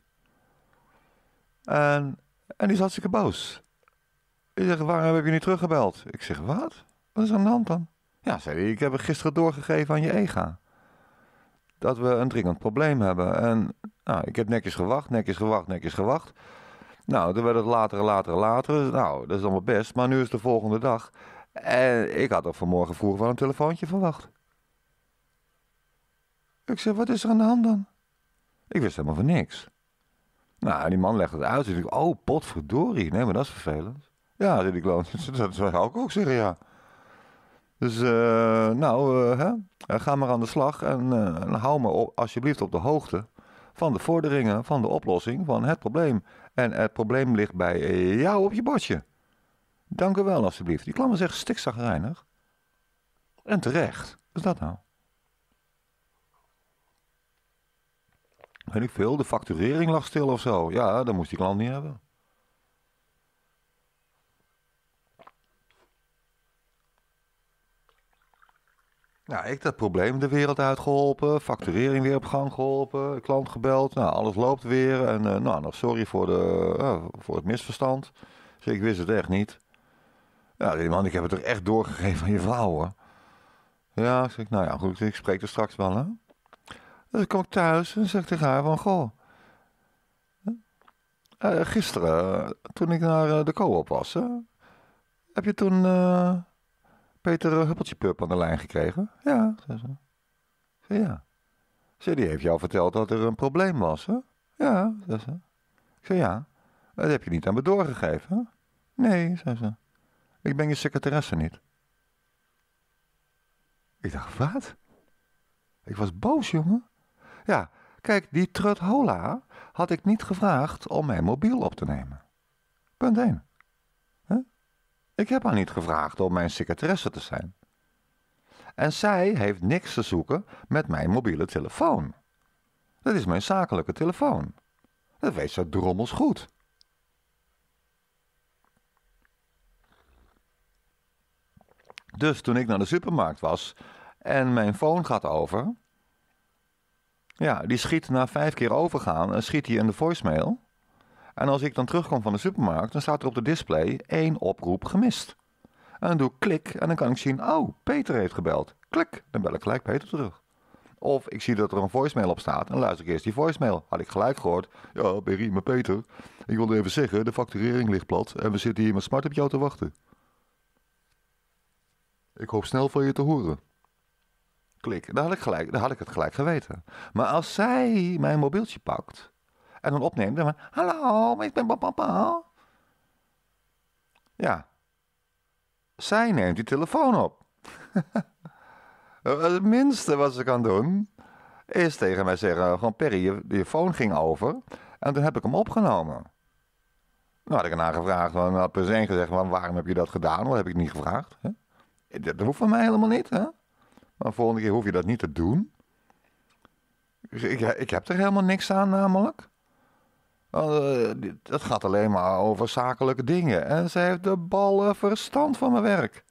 En, en die is hartstikke boos. Hij zegt, waarom heb je niet teruggebeld? Ik zeg, wat? Wat is aan de hand dan? Ja, zei hij, ik heb het gisteren doorgegeven aan je EGA. Dat we een dringend probleem hebben. En nou, ik heb netjes gewacht, netjes gewacht, netjes gewacht. Nou, toen werd het later, later, later. Dus, nou, dat is allemaal best, maar nu is de volgende dag. En ik had er vanmorgen vroeg wel een telefoontje verwacht. Ik zeg, wat is er aan de hand dan? Ik wist helemaal van niks. Nou, die man legt het uit. Dus ik, oh, potverdorie. Nee, maar dat is vervelend. Ja, die klant Dat zou ik ook zeggen, ja. Dus eh, nou, eh, hè? Eh, ga maar aan de slag en, hou me op, alsjeblieft op de hoogte van de vorderingen, van de oplossing van het probleem. En het probleem ligt bij jou op je bordje. Dank u wel, alsjeblieft. Die was echt stikzagreinig. En terecht. Wat is dat nou? Weet ik veel, de facturering lag stil of zo. Ja, dat moest die klant niet hebben. Nou, ik dat probleem de wereld uit geholpen, facturering weer op gang geholpen, klant gebeld, nou, alles loopt weer. En eh, nou, nog sorry voor, de, eh, voor het misverstand. Dus ik wist het echt niet. Ja, die man, ik heb het er echt doorgegeven aan je vrouw, hoor. Ja, ik nou ja, goed, ik spreek er straks wel, hè. Dus ik kom thuis en zeg tegen haar van, goh... Eh, gisteren, toen ik naar de co-op was, hè, heb je toen Peter eh, Huppeltje Pup aan de lijn gekregen? Ja, zei ze. Zei, ja. Zei, die heeft jou verteld dat er een probleem was, hè? Ja, zei ze. Ik zei, ja. Dat heb je niet aan me doorgegeven, hè? Nee, zei ze. Ik ben je secretaresse niet. Ik dacht, wat? Ik was boos, jongen. Ja, kijk, die trut hola had ik niet gevraagd om mijn mobiel op te nemen. Punt 1. Ik heb haar niet gevraagd om mijn secretaresse te zijn. En zij heeft niks te zoeken met mijn mobiele telefoon. Dat is mijn zakelijke telefoon. Dat weet ze drommels goed. Dus toen ik naar de supermarkt was en mijn phone gaat over. Ja, die schiet na vijf keer overgaan en schiet hij in de voicemail. En als ik dan terugkom van de supermarkt, dan staat er op de display één oproep gemist. En dan doe ik klik en dan kan ik zien, oh, Peter heeft gebeld. Klik, dan bel ik gelijk Peter terug. Of ik zie dat er een voicemail op staat en luister ik eerst die voicemail. Had ik gelijk gehoord, ja, Berry, met Peter, ik wilde even zeggen, de facturering ligt plat en we zitten hier met Smart op jou te wachten. Ik hoop snel van je te horen. Klik, dan had ik, gelijk, dan had ik het gelijk geweten. Maar als zij mijn mobieltje pakt en dan opneemt en dan, hallo, ik ben papa. Ja. Zij neemt die telefoon op. Eh, het minste wat ze kan doen, is tegen mij zeggen, gewoon Perry, je, je phone ging over. En toen heb ik hem opgenomen. Nou had ik haar gevraagd, dan had per één gezegd, waarom heb je dat gedaan? Wat heb ik niet gevraagd? Hè? Dat hoeft van mij helemaal niet, hè? Maar volgende keer hoef je dat niet te doen. ik, ik heb er helemaal niks aan namelijk. Nou, het eh, gaat alleen maar over zakelijke dingen. En zij heeft de ballen verstand van mijn werk.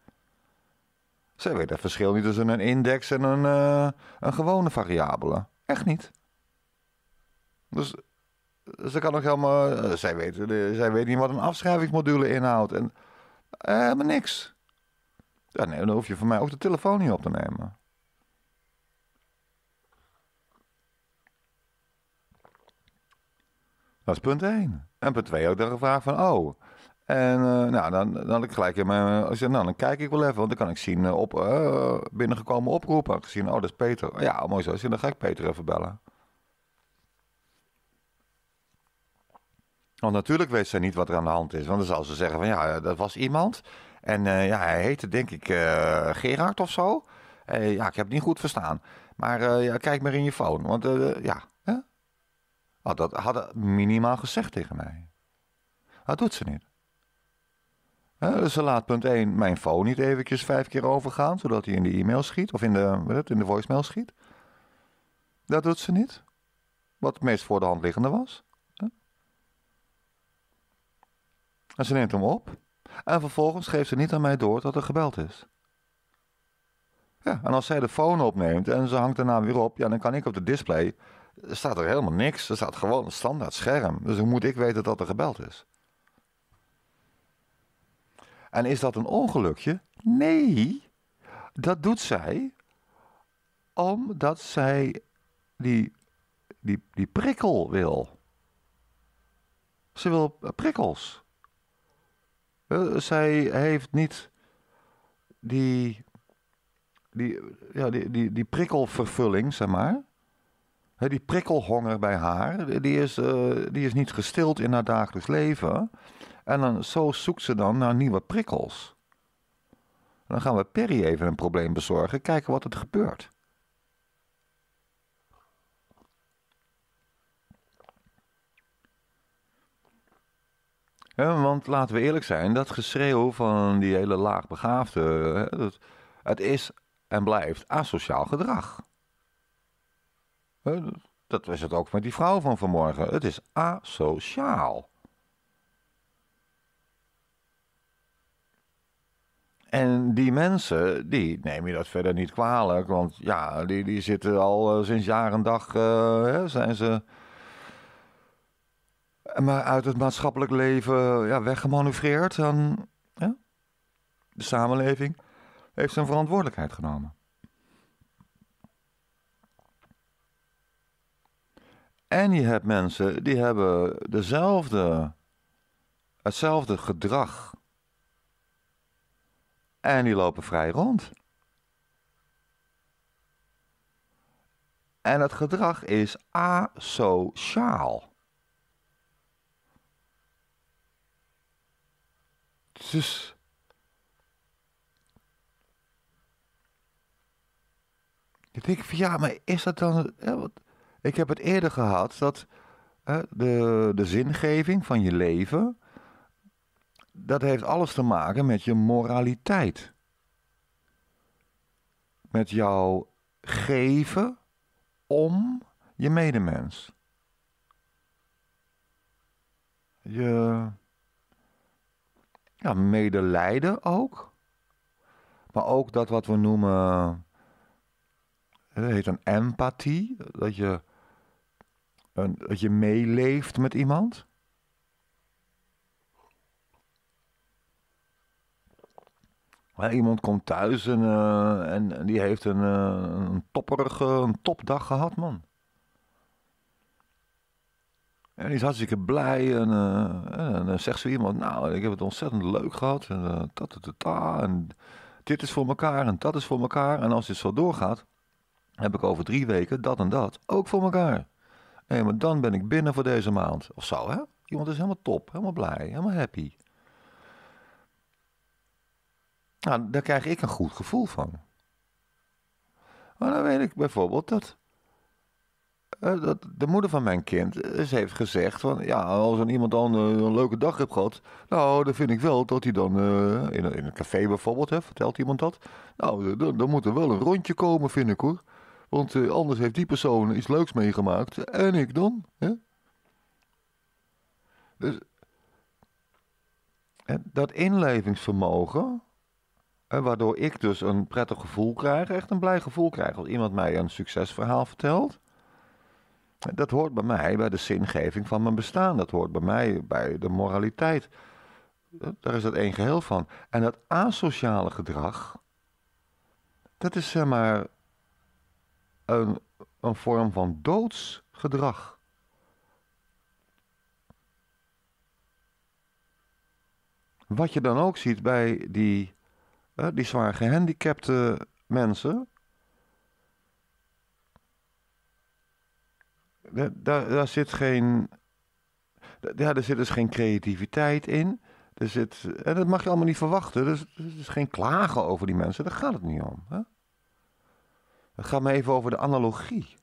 Zij weet het verschil niet tussen een index en een, eh, een gewone variabele. Echt niet. Dus eh, ze kan ook helemaal. Uh, zij, weet, zij weet niet wat een afschrijvingsmodule inhoudt. En helemaal niks. Ja, nee, dan hoef je van mij ook de telefoon niet op te nemen. Dat is punt 1. En punt 2 ook de vraag van, oh... En eh, nou, dan, dan ik gelijk in Als je, nou, dan kijk ik wel even, want dan kan ik zien eh, op eh, binnengekomen oproepen. gezien, oh, dat is Peter. Oh, ja, mooi zo. Dan ga ik Peter even bellen. Want natuurlijk weet zij niet wat er aan de hand is. Want dan zal ze zeggen van, ja, dat was iemand. En ja, hij heette denk ik Gerard of zo. ja, ik heb het niet goed verstaan. Maar ja, kijk maar in je phone. Want ja, Oh, dat hadden minimaal gezegd tegen mij. Dat doet ze niet. ze laat punt 1 mijn phone niet eventjes vijf keer overgaan, zodat hij in de e-mail schiet of in de, het, in de voicemail schiet. Dat doet ze niet. Wat het meest voor de hand liggende was. En ze neemt hem op. En vervolgens geeft ze niet aan mij door dat er gebeld is. Ja, en als zij de phone opneemt en ze hangt daarna weer op, ja, dan kan ik op de display er staat er helemaal niks. Er staat gewoon een standaard scherm. Dus hoe moet ik weten dat er gebeld is? En is dat een ongelukje? Nee. Dat doet zij omdat zij die, die, die prikkel wil. Ze wil prikkels. Eh, zij heeft niet die, die, ja, die, die, die prikkelvervulling, zeg maar die prikkelhonger bij haar, die is, eh, die is niet gestild in haar dagelijks leven. En dan, zo zoekt ze dan naar nieuwe prikkels. En dan gaan we Perry even een probleem bezorgen, kijken wat er gebeurt. want laten we eerlijk zijn, dat geschreeuw van die hele laagbegaafde, he, dat, het is en blijft asociaal gedrag. Dat was het ook met die vrouw van vanmorgen. Het is asociaal. En die mensen, die neem je dat verder niet kwalijk. Want ja, die, die zitten al eh, sinds jaar en dag, eh, hè, zijn ze... Maar uit het maatschappelijk leven ja, weggemanoeuvreerd. Dan, ja, de samenleving heeft zijn verantwoordelijkheid genomen. En je hebt mensen die hebben dezelfde, hetzelfde gedrag. En die lopen vrij rond. En het gedrag is asociaal. Dus. Ik denk van ja, maar is dat dan. Ik heb het eerder gehad dat de, de zingeving van je leven, dat heeft alles te maken met je moraliteit. Met jouw geven om je medemens. Je ja, medelijden ook. Maar ook dat wat we noemen, dat heet een empathie. Dat je dat je meeleeft met iemand? iemand komt thuis eh, en, en, die heeft een, eh, een topperige, een topdag gehad, man. En die is hartstikke blij eh, en, en dan zegt zo iemand, nou, ik heb het ontzettend leuk gehad en en dit is voor elkaar en dat is voor elkaar. En als dit zo doorgaat, heb ik over drie weken dat en dat ook voor elkaar. Hé, maar dan ben ik binnen voor deze maand. Of zo, hè? Iemand is helemaal top, helemaal blij, helemaal happy. Nou, daar krijg ik een goed gevoel van. Maar dan weet ik bijvoorbeeld dat, eh, dat de moeder van mijn kind eh, ze heeft gezegd van... ja, als een iemand dan eh, een leuke dag heeft gehad... nou, dan vind ik wel dat hij dan in, een, in, een café bijvoorbeeld, vertelt iemand dat... nou, dan, dan moet er wel een rondje komen, vind ik hoor. Want eh, anders heeft die persoon iets leuks meegemaakt. En ik dan? Hè? Dus dat inlevingsvermogen, waardoor ik dus een prettig gevoel krijg, echt een blij gevoel krijg als iemand mij een succesverhaal vertelt. Dat hoort bij mij bij de zingeving van mijn bestaan. Dat hoort bij mij bij de moraliteit. Eh, daar is dat één geheel van. En dat asociale gedrag, dat is zeg maar een, een vorm van doodsgedrag. Wat je dan ook ziet bij die, eh, die zwaar gehandicapte mensen. Daar, daar zit geen. Ja, er zit dus geen creativiteit in. Er zit, en eh, dat mag je allemaal niet verwachten. Dus, dus, er is geen klagen over die mensen. Daar gaat het niet om. Hè? Ga maar even over de analogie.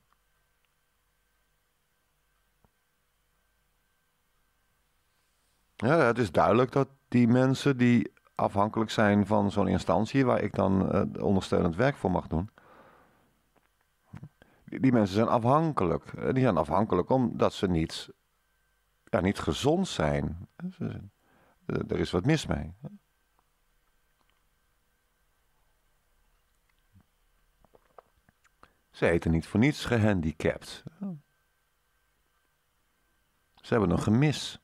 Ja, het is duidelijk dat die mensen die afhankelijk zijn van zo'n instantie waar ik dan eh, ondersteunend werk voor mag doen. Die, die mensen zijn afhankelijk. Eh, die zijn afhankelijk omdat ze niet, ja, niet gezond zijn. Eh, er is wat mis mee. Ze eten niet voor niets gehandicapt. Oh. Ze hebben een gemis.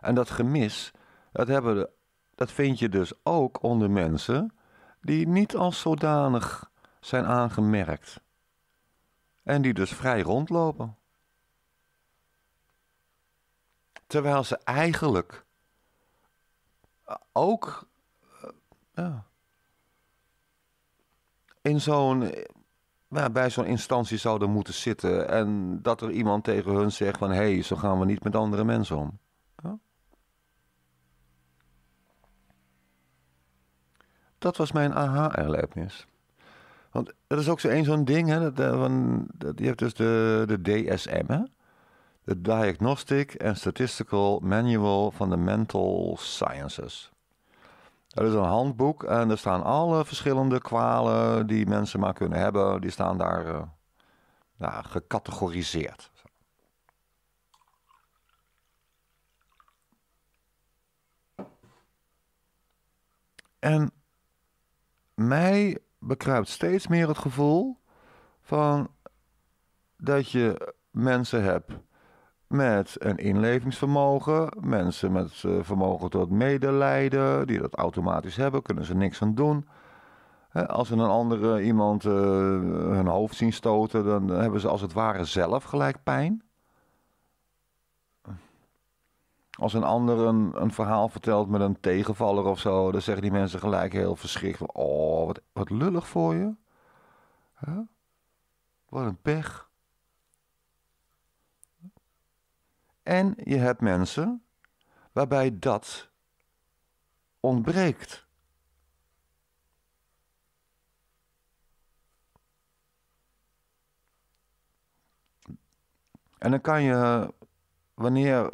En dat gemis, dat, hebben, dat vind je dus ook onder mensen die niet als zodanig zijn aangemerkt. En die dus vrij rondlopen. Terwijl ze eigenlijk ook. Eh, ja, in zo'n eh, nou, bij zo'n instantie zouden moeten zitten. En dat er iemand tegen hun zegt van hé, hey, zo gaan we niet met andere mensen om. Dat was mijn aha-erlevenis. Want dat is ook zo één zo'n ding. Hè, dat, eh, dat, je hebt dus de, de DSM, hè? de Diagnostic and Statistical Manual van de Mental Sciences. Dat is een handboek en er staan alle verschillende kwalen die mensen maar kunnen hebben. Die staan daar uh, gecategoriseerd. En mij bekruipt steeds meer het gevoel van dat je mensen hebt met een inlevingsvermogen. Mensen met eh, vermogen tot medelijden, die dat automatisch hebben, kunnen ze niks aan doen. als een andere iemand eh, hun hoofd zien stoten, dan eh, hebben ze als het ware zelf gelijk pijn. Als een ander een, verhaal vertelt met een tegenvaller of zo, dan zeggen die mensen gelijk heel verschrikkelijk: Oh, wat, wat lullig voor je. Wat een pech. En je hebt mensen waarbij dat ontbreekt. En dan kan je, wanneer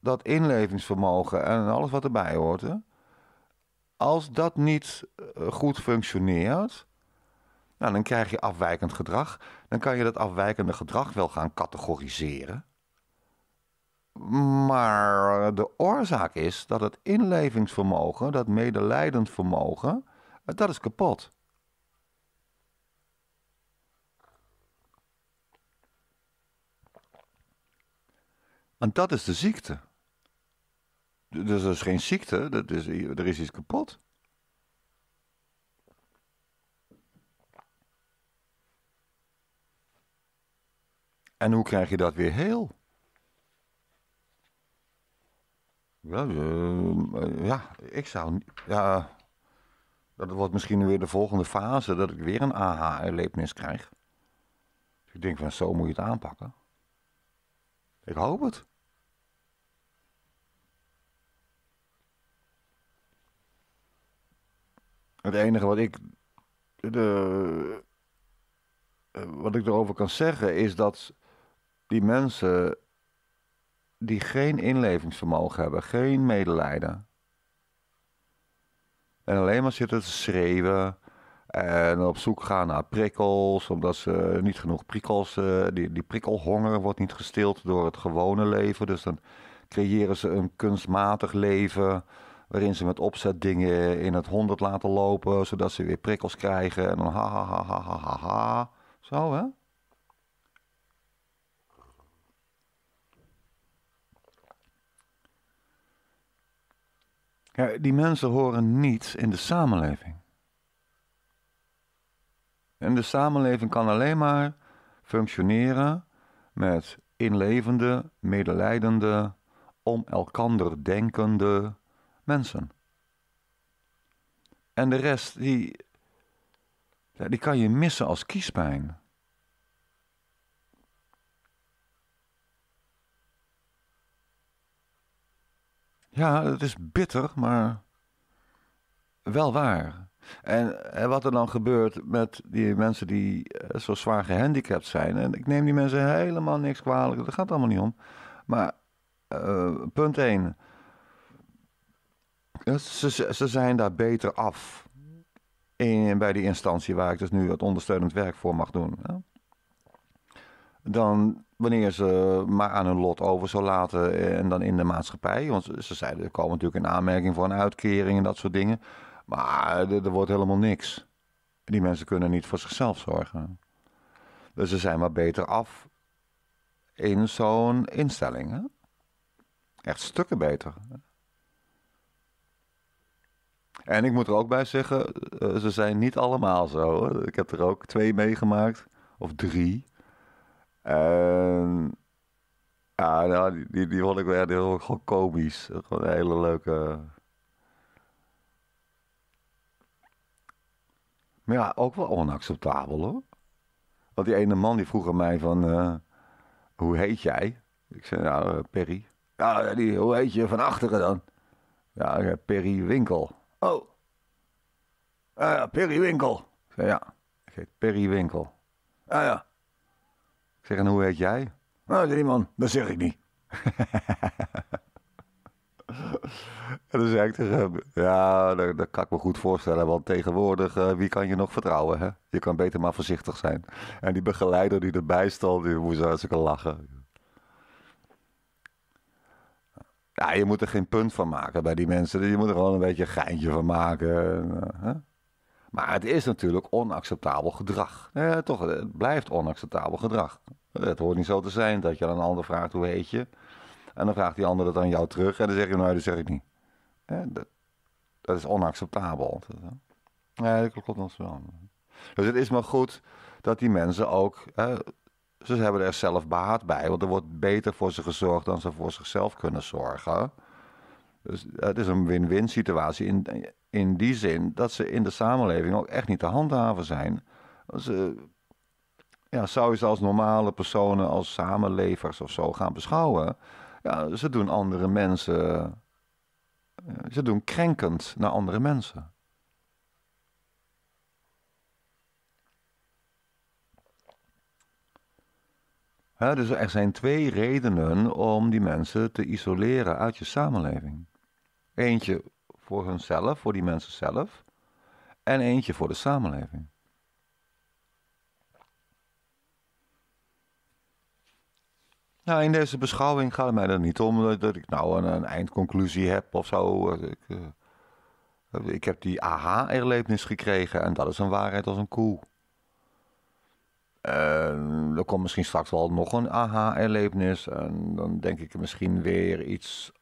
dat inlevingsvermogen en alles wat erbij hoort, als dat niet eh, goed functioneert, nou, dan krijg je afwijkend gedrag. Dan kan je dat afwijkende gedrag wel gaan categoriseren. Maar eh, de oorzaak is dat het inlevingsvermogen, dat medelijdend vermogen, eh, dat is kapot. En dat is de ziekte. Dus dat is geen ziekte, dat is, eh, er is iets kapot. En hoe krijg je dat weer heel? Ja, eh, eh, ja ik zou. Ja, dat wordt misschien weer de volgende fase dat ik weer een aha-erlevenis krijg. ik denk van zo moet je het aanpakken. Ik hoop het. Het enige wat ik. De, eh, wat ik erover kan zeggen is dat die mensen die geen inlevingsvermogen hebben, geen medelijden. En alleen maar zitten te schreeuwen en op zoek gaan naar prikkels, omdat ze niet genoeg prikkels, eh, die, die prikkelhonger wordt niet gestild door het gewone leven. Dus dan creëren ze een kunstmatig leven waarin ze met opzet dingen in het honderd laten lopen, zodat ze weer prikkels krijgen. En dan ha ha ha ha ha ha. Zo hè? Ja, die mensen horen niet in de samenleving. En de samenleving kan alleen maar functioneren met inlevende, medelijdende, om elkander denkende mensen. En de rest, die, die kan je missen als kiespijn. Ja, het is bitter, maar wel waar. En, wat er dan gebeurt met die mensen die eh, zo zwaar gehandicapt zijn. En ik neem die mensen helemaal niks kwalijk, dat gaat allemaal niet om. Maar eh, punt 1. Eh, ze, ze zijn daar beter af. In, bij die instantie waar ik dus nu het ondersteunend werk voor mag doen. Hè? dan wanneer ze maar aan hun lot over zou laten eh, en dan in de maatschappij. Want ze zeiden, er komen natuurlijk een aanmerking voor een uitkering en dat soort dingen. Maar er, wordt helemaal niks. Die mensen kunnen niet voor zichzelf zorgen. Dus ze zijn maar beter af in zo'n instelling. Hè? Echt stukken beter. En ik moet er ook bij zeggen, eh, ze zijn niet allemaal zo. Ik heb er ook twee meegemaakt, of drie. En, ehm, ja, nou, die, die, vond ik wel heel, gewoon komisch. Gewoon een hele leuke... Maar ja, ook wel onacceptabel hoor. Want die ene man die vroeg aan mij van, eh, hoe heet jij? Ik zei, nou, uh, Perry. Ja, die, hoe heet je van achteren dan? Ja, Perry Winkel. Oh. Ah ja, Perry Winkel. ja, ik heet Perry Winkel. Ah ja zeg, en hoe heet jij? Nou, man, dat zeg ik niet. en dan zei ik tegen hem, ja, dat, kan ik me goed voorstellen. Want tegenwoordig, eh, wie kan je nog vertrouwen, hè? Je kan beter maar voorzichtig zijn. En die begeleider die erbij stond, die moest hartstikke lachen. Ja, je moet er geen punt van maken bij die mensen. Je moet er gewoon een beetje een geintje van maken. Eh, hè? Maar het is natuurlijk onacceptabel gedrag. toch, het blijft onacceptabel gedrag. Het hoort niet zo te zijn dat je aan een ander vraagt hoe heet je. En dan vraagt die ander dat aan jou terug. En dan zeg je, nou, dat zeg ik niet. dat, dat, is onacceptabel. Ja, dat klopt nog wel. Dus het is maar goed dat die mensen ook... ze hebben er zelf baat bij. Want er wordt beter voor ze gezorgd dan ze voor zichzelf kunnen zorgen. Dus eh, het is een win-win situatie in, in die zin dat ze in de samenleving ook echt niet te handhaven zijn. Ze, ja, zou je ze als normale personen, als samenlevers of zo gaan beschouwen, ja, ze doen andere mensen, eh, ze doen krenkend naar andere mensen. dus er zijn twee redenen om die mensen te isoleren uit je samenleving. Eentje voor hunzelf, voor die mensen zelf. En eentje voor de samenleving. Nou, in deze beschouwing gaat het mij er niet om dat ik nou een, een eindconclusie heb of zo. Ik, eh, ik heb die aha-erlevenis gekregen en dat is een waarheid als een koe. En er komt misschien straks wel nog een aha-erlevenis en dan denk ik misschien weer iets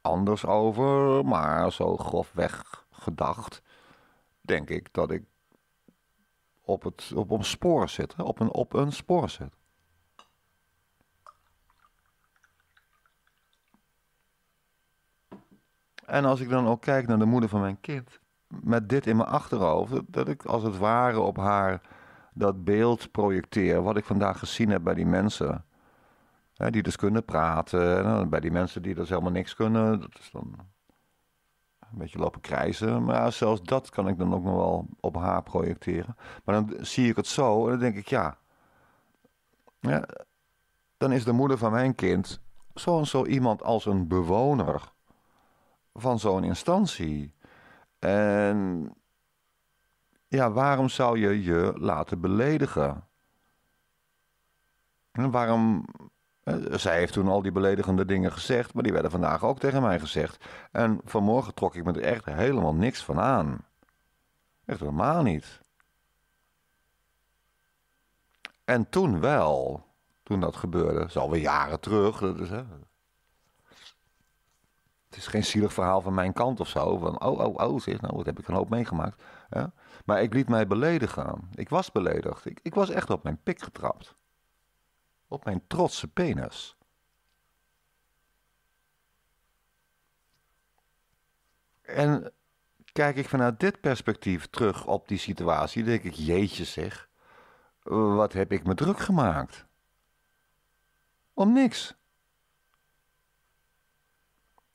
anders over. Maar zo grofweg gedacht, denk ik dat ik op, het, op een spoor zit. Op, een, op een spoor zit. En als ik dan ook kijk naar de moeder van mijn kind, met dit in mijn achterhoofd, dat ik als het ware op haar dat beeld projecteer, wat ik vandaag gezien heb bij die mensen die dus kunnen praten. bij die mensen die dus helemaal niks kunnen, dat is dan een beetje lopen krijzen. Maar zelfs dat kan ik dan ook nog wel op haar projecteren. Maar dan zie ik het zo en dan denk ik, ja, ja dan is de moeder van mijn kind zo en zo iemand als een bewoner van zo'n instantie. En ja, waarom zou je je laten beledigen? En waarom eh, zij heeft toen al die beledigende dingen gezegd, maar die werden vandaag ook tegen mij gezegd. En vanmorgen trok ik me er echt helemaal niks van aan. Echt helemaal niet. En toen wel, toen dat gebeurde, dat is alweer jaren terug. Dat is, hè. Het is geen zielig verhaal van mijn kant of zo. Van, oh, oh, oh, zeg, nou, wat heb ik een hoop meegemaakt. Maar ik liet mij beledigen. Ik was beledigd. Ik, ik was echt op mijn pik getrapt op mijn trotse penis. En kijk ik vanuit dit perspectief terug op die situatie, denk ik, jeetje zeg, wat heb ik me druk gemaakt? Om niks.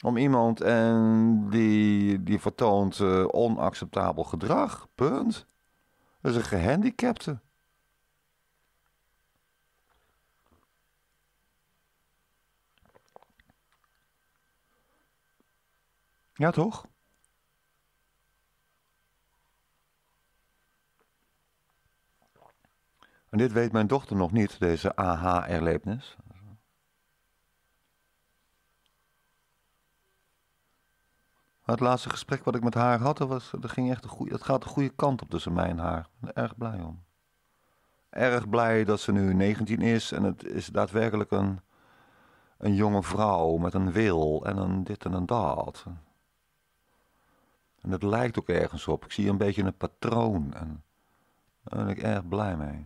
Om iemand en die, die vertoont eh, onacceptabel gedrag, punt. Dat is een gehandicapte. Ja, toch? En dit weet mijn dochter nog niet, deze aha-erlevenis. Het laatste gesprek wat ik met haar had, was, dat, ging echt een dat gaat de goede kant op tussen mij en haar. Ik ben er erg blij om. Erg blij dat ze nu 19 is en het is daadwerkelijk een, een jonge vrouw met een wil en een dit en een dat. En dat lijkt ook ergens op. Ik zie een beetje een patroon. En daar ben ik erg blij mee.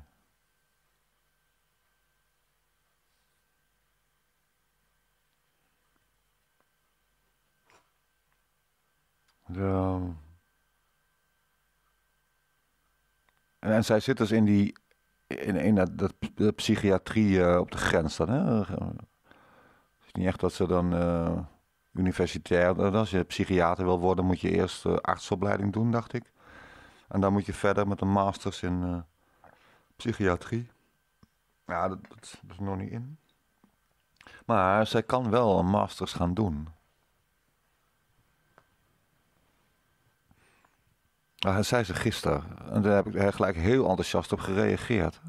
De... En, zij zit dus in die. in, een dat, dat de psychiatrie eh, op de grens dan, hè? Het is niet echt dat ze dan. Eh, universitair. Als je psychiater wil worden, moet je eerst eh, artsopleiding doen, dacht ik. En dan moet je verder met een masters in eh, psychiatrie. Ja, dat, is nog niet in. Maar zij kan wel een masters gaan doen. zij zei ze gisteren. En daar heb ik er gelijk heel enthousiast op gereageerd.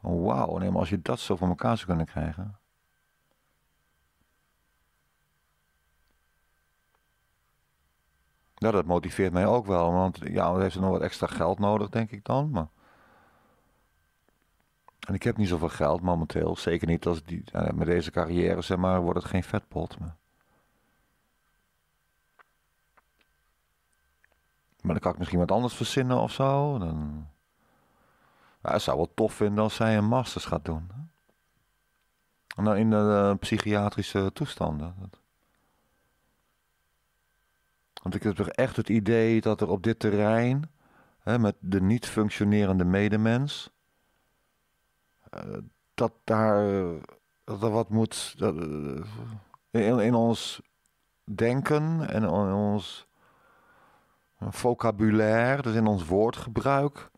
Wauw, nee, maar als je dat zo voor elkaar zou kunnen krijgen. Ja, dat motiveert mij ook wel. Want ja, dan heeft ze nog wat extra geld nodig, denk ik dan. Maar... En ik heb niet zoveel geld momenteel. Zeker niet als die, eh, met deze carrière, zeg maar, wordt het geen vetpot. Maar... maar dan kan ik misschien wat anders verzinnen of zo. Dan... Ja, ik zou wel tof vinden als zij een masters gaat doen. En nou, in de, eh, psychiatrische toestanden. Want ik heb toch echt het idee dat er op dit terrein, hè, met de niet functionerende medemens, eh, dat daar dat er wat moet dat, eh, in, in, ons denken en in ons eh, vocabulaire, dus in ons woordgebruik,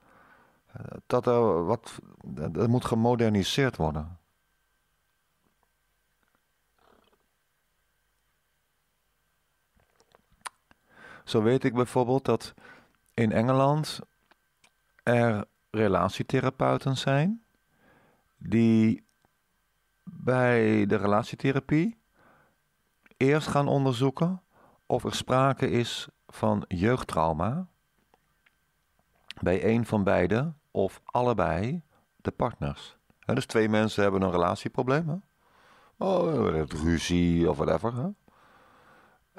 dat er wat dat moet gemoderniseerd worden. Zo weet ik bijvoorbeeld dat in Engeland er relatietherapeuten zijn die bij de relatietherapie eerst gaan onderzoeken of er sprake is van jeugdtrauma bij een van beide of allebei de partners. dus twee mensen hebben een relatieprobleem. Hè? Oh, ruzie of whatever. Hè?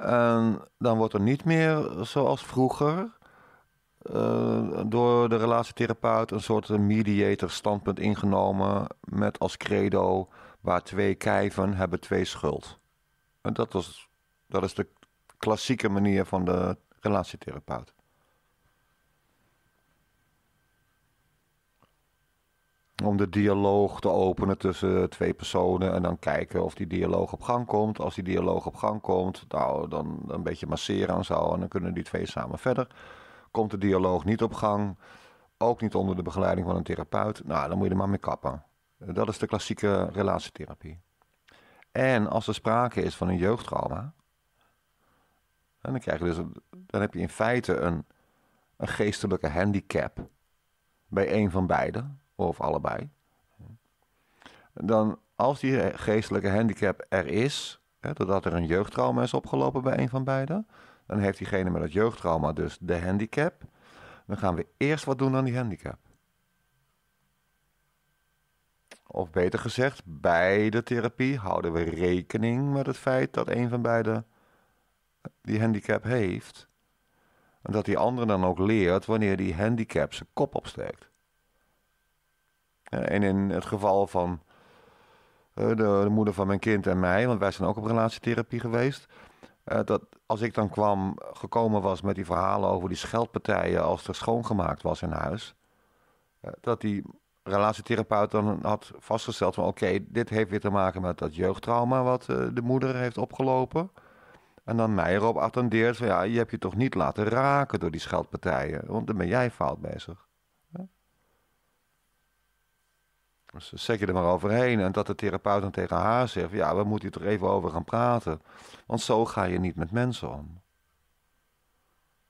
En dan wordt er niet meer zoals vroeger eh, door de relatietherapeut een soort mediator standpunt ingenomen met als credo waar twee kijven hebben twee schuld. En dat, was, dat is de klassieke manier van de relatietherapeut. Om de dialoog te openen tussen twee personen en dan kijken of die dialoog op gang komt. Als die dialoog op gang komt, nou, dan een beetje masseren en zo. En dan kunnen die twee samen verder. Komt de dialoog niet op gang, ook niet onder de begeleiding van een therapeut, nou, dan moet je er maar mee kappen. Dat is de klassieke relatietherapie. En als er sprake is van een jeugdtrauma, dan, krijg je dus, dan heb je in feite een, een geestelijke handicap bij een van beiden of allebei. Dan, als die geestelijke handicap er is, hè, doordat er een jeugdtrauma is opgelopen bij een van beiden, dan heeft diegene met het jeugdtrauma dus de handicap. Dan gaan we eerst wat doen aan die handicap. Of beter gezegd, bij de therapie houden we rekening met het feit dat een van beiden die handicap heeft. En dat die andere dan ook leert wanneer die handicap zijn kop opsteekt. Eh, en in het geval van eh, de, de, moeder van mijn kind en mij, want wij zijn ook op relatietherapie geweest. Eh, dat als ik dan kwam, gekomen was met die verhalen over die scheldpartijen als er schoongemaakt was in huis. dat die relatietherapeut dan had vastgesteld van oké, dit heeft weer te maken met dat jeugdtrauma wat de moeder heeft opgelopen. En dan mij erop attendeert van ja, je hebt je toch niet laten raken door die scheldpartijen, want dan ben jij fout bezig. Dus zeg je er maar overheen. En dat de therapeut dan tegen haar zegt: Ja, we moeten er even over gaan praten. Want zo ga je niet met mensen om.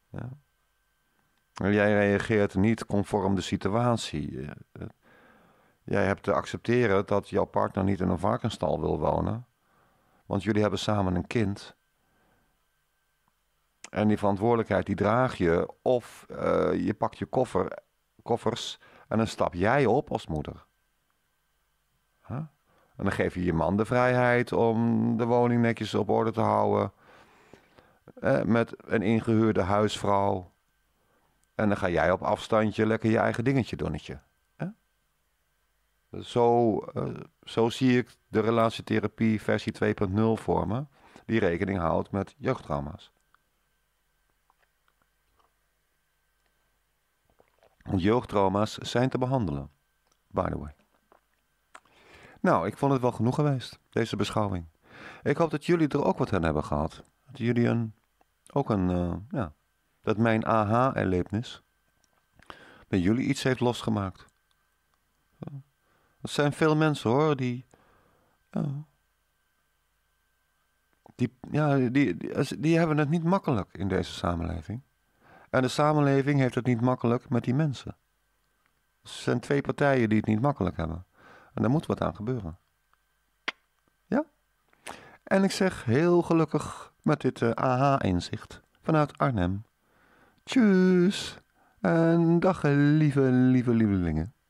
Ja. En jij reageert niet conform de situatie. Eh, eh, jij hebt te accepteren dat jouw partner niet in een varkenstal wil wonen. Want jullie hebben samen een kind. En die verantwoordelijkheid die draag je. Of eh, je pakt je koffer, koffers en dan stap jij op als moeder. En dan geef je je man de vrijheid om de woning netjes op orde te houden. Eh, met een ingehuurde huisvrouw. En dan ga jij op afstandje lekker je eigen dingetje donnetje. Zo, eh, zo zie ik de relatietherapie versie 2.0 voor me. Die rekening houdt met jeugdtrauma's. Want jeugdtrauma's zijn te behandelen. By the way. Nou, ik vond het wel genoeg geweest, deze beschouwing. Ik hoop dat jullie er ook wat aan hebben gehad. Dat jullie een, ook een, eh, ja, dat mijn aha erlebnis bij jullie iets heeft losgemaakt. Dat zijn veel mensen hoor, die, eh, ja, die, ja, die, die hebben het niet makkelijk in deze samenleving. En de samenleving heeft het niet makkelijk met die mensen. Er zijn twee partijen die het niet makkelijk hebben. En daar moet wat aan gebeuren. Ja? En ik zeg heel gelukkig met dit AH eh, aha-inzicht vanuit Arnhem. Tjus! En dag lieve, lieve lievelingen.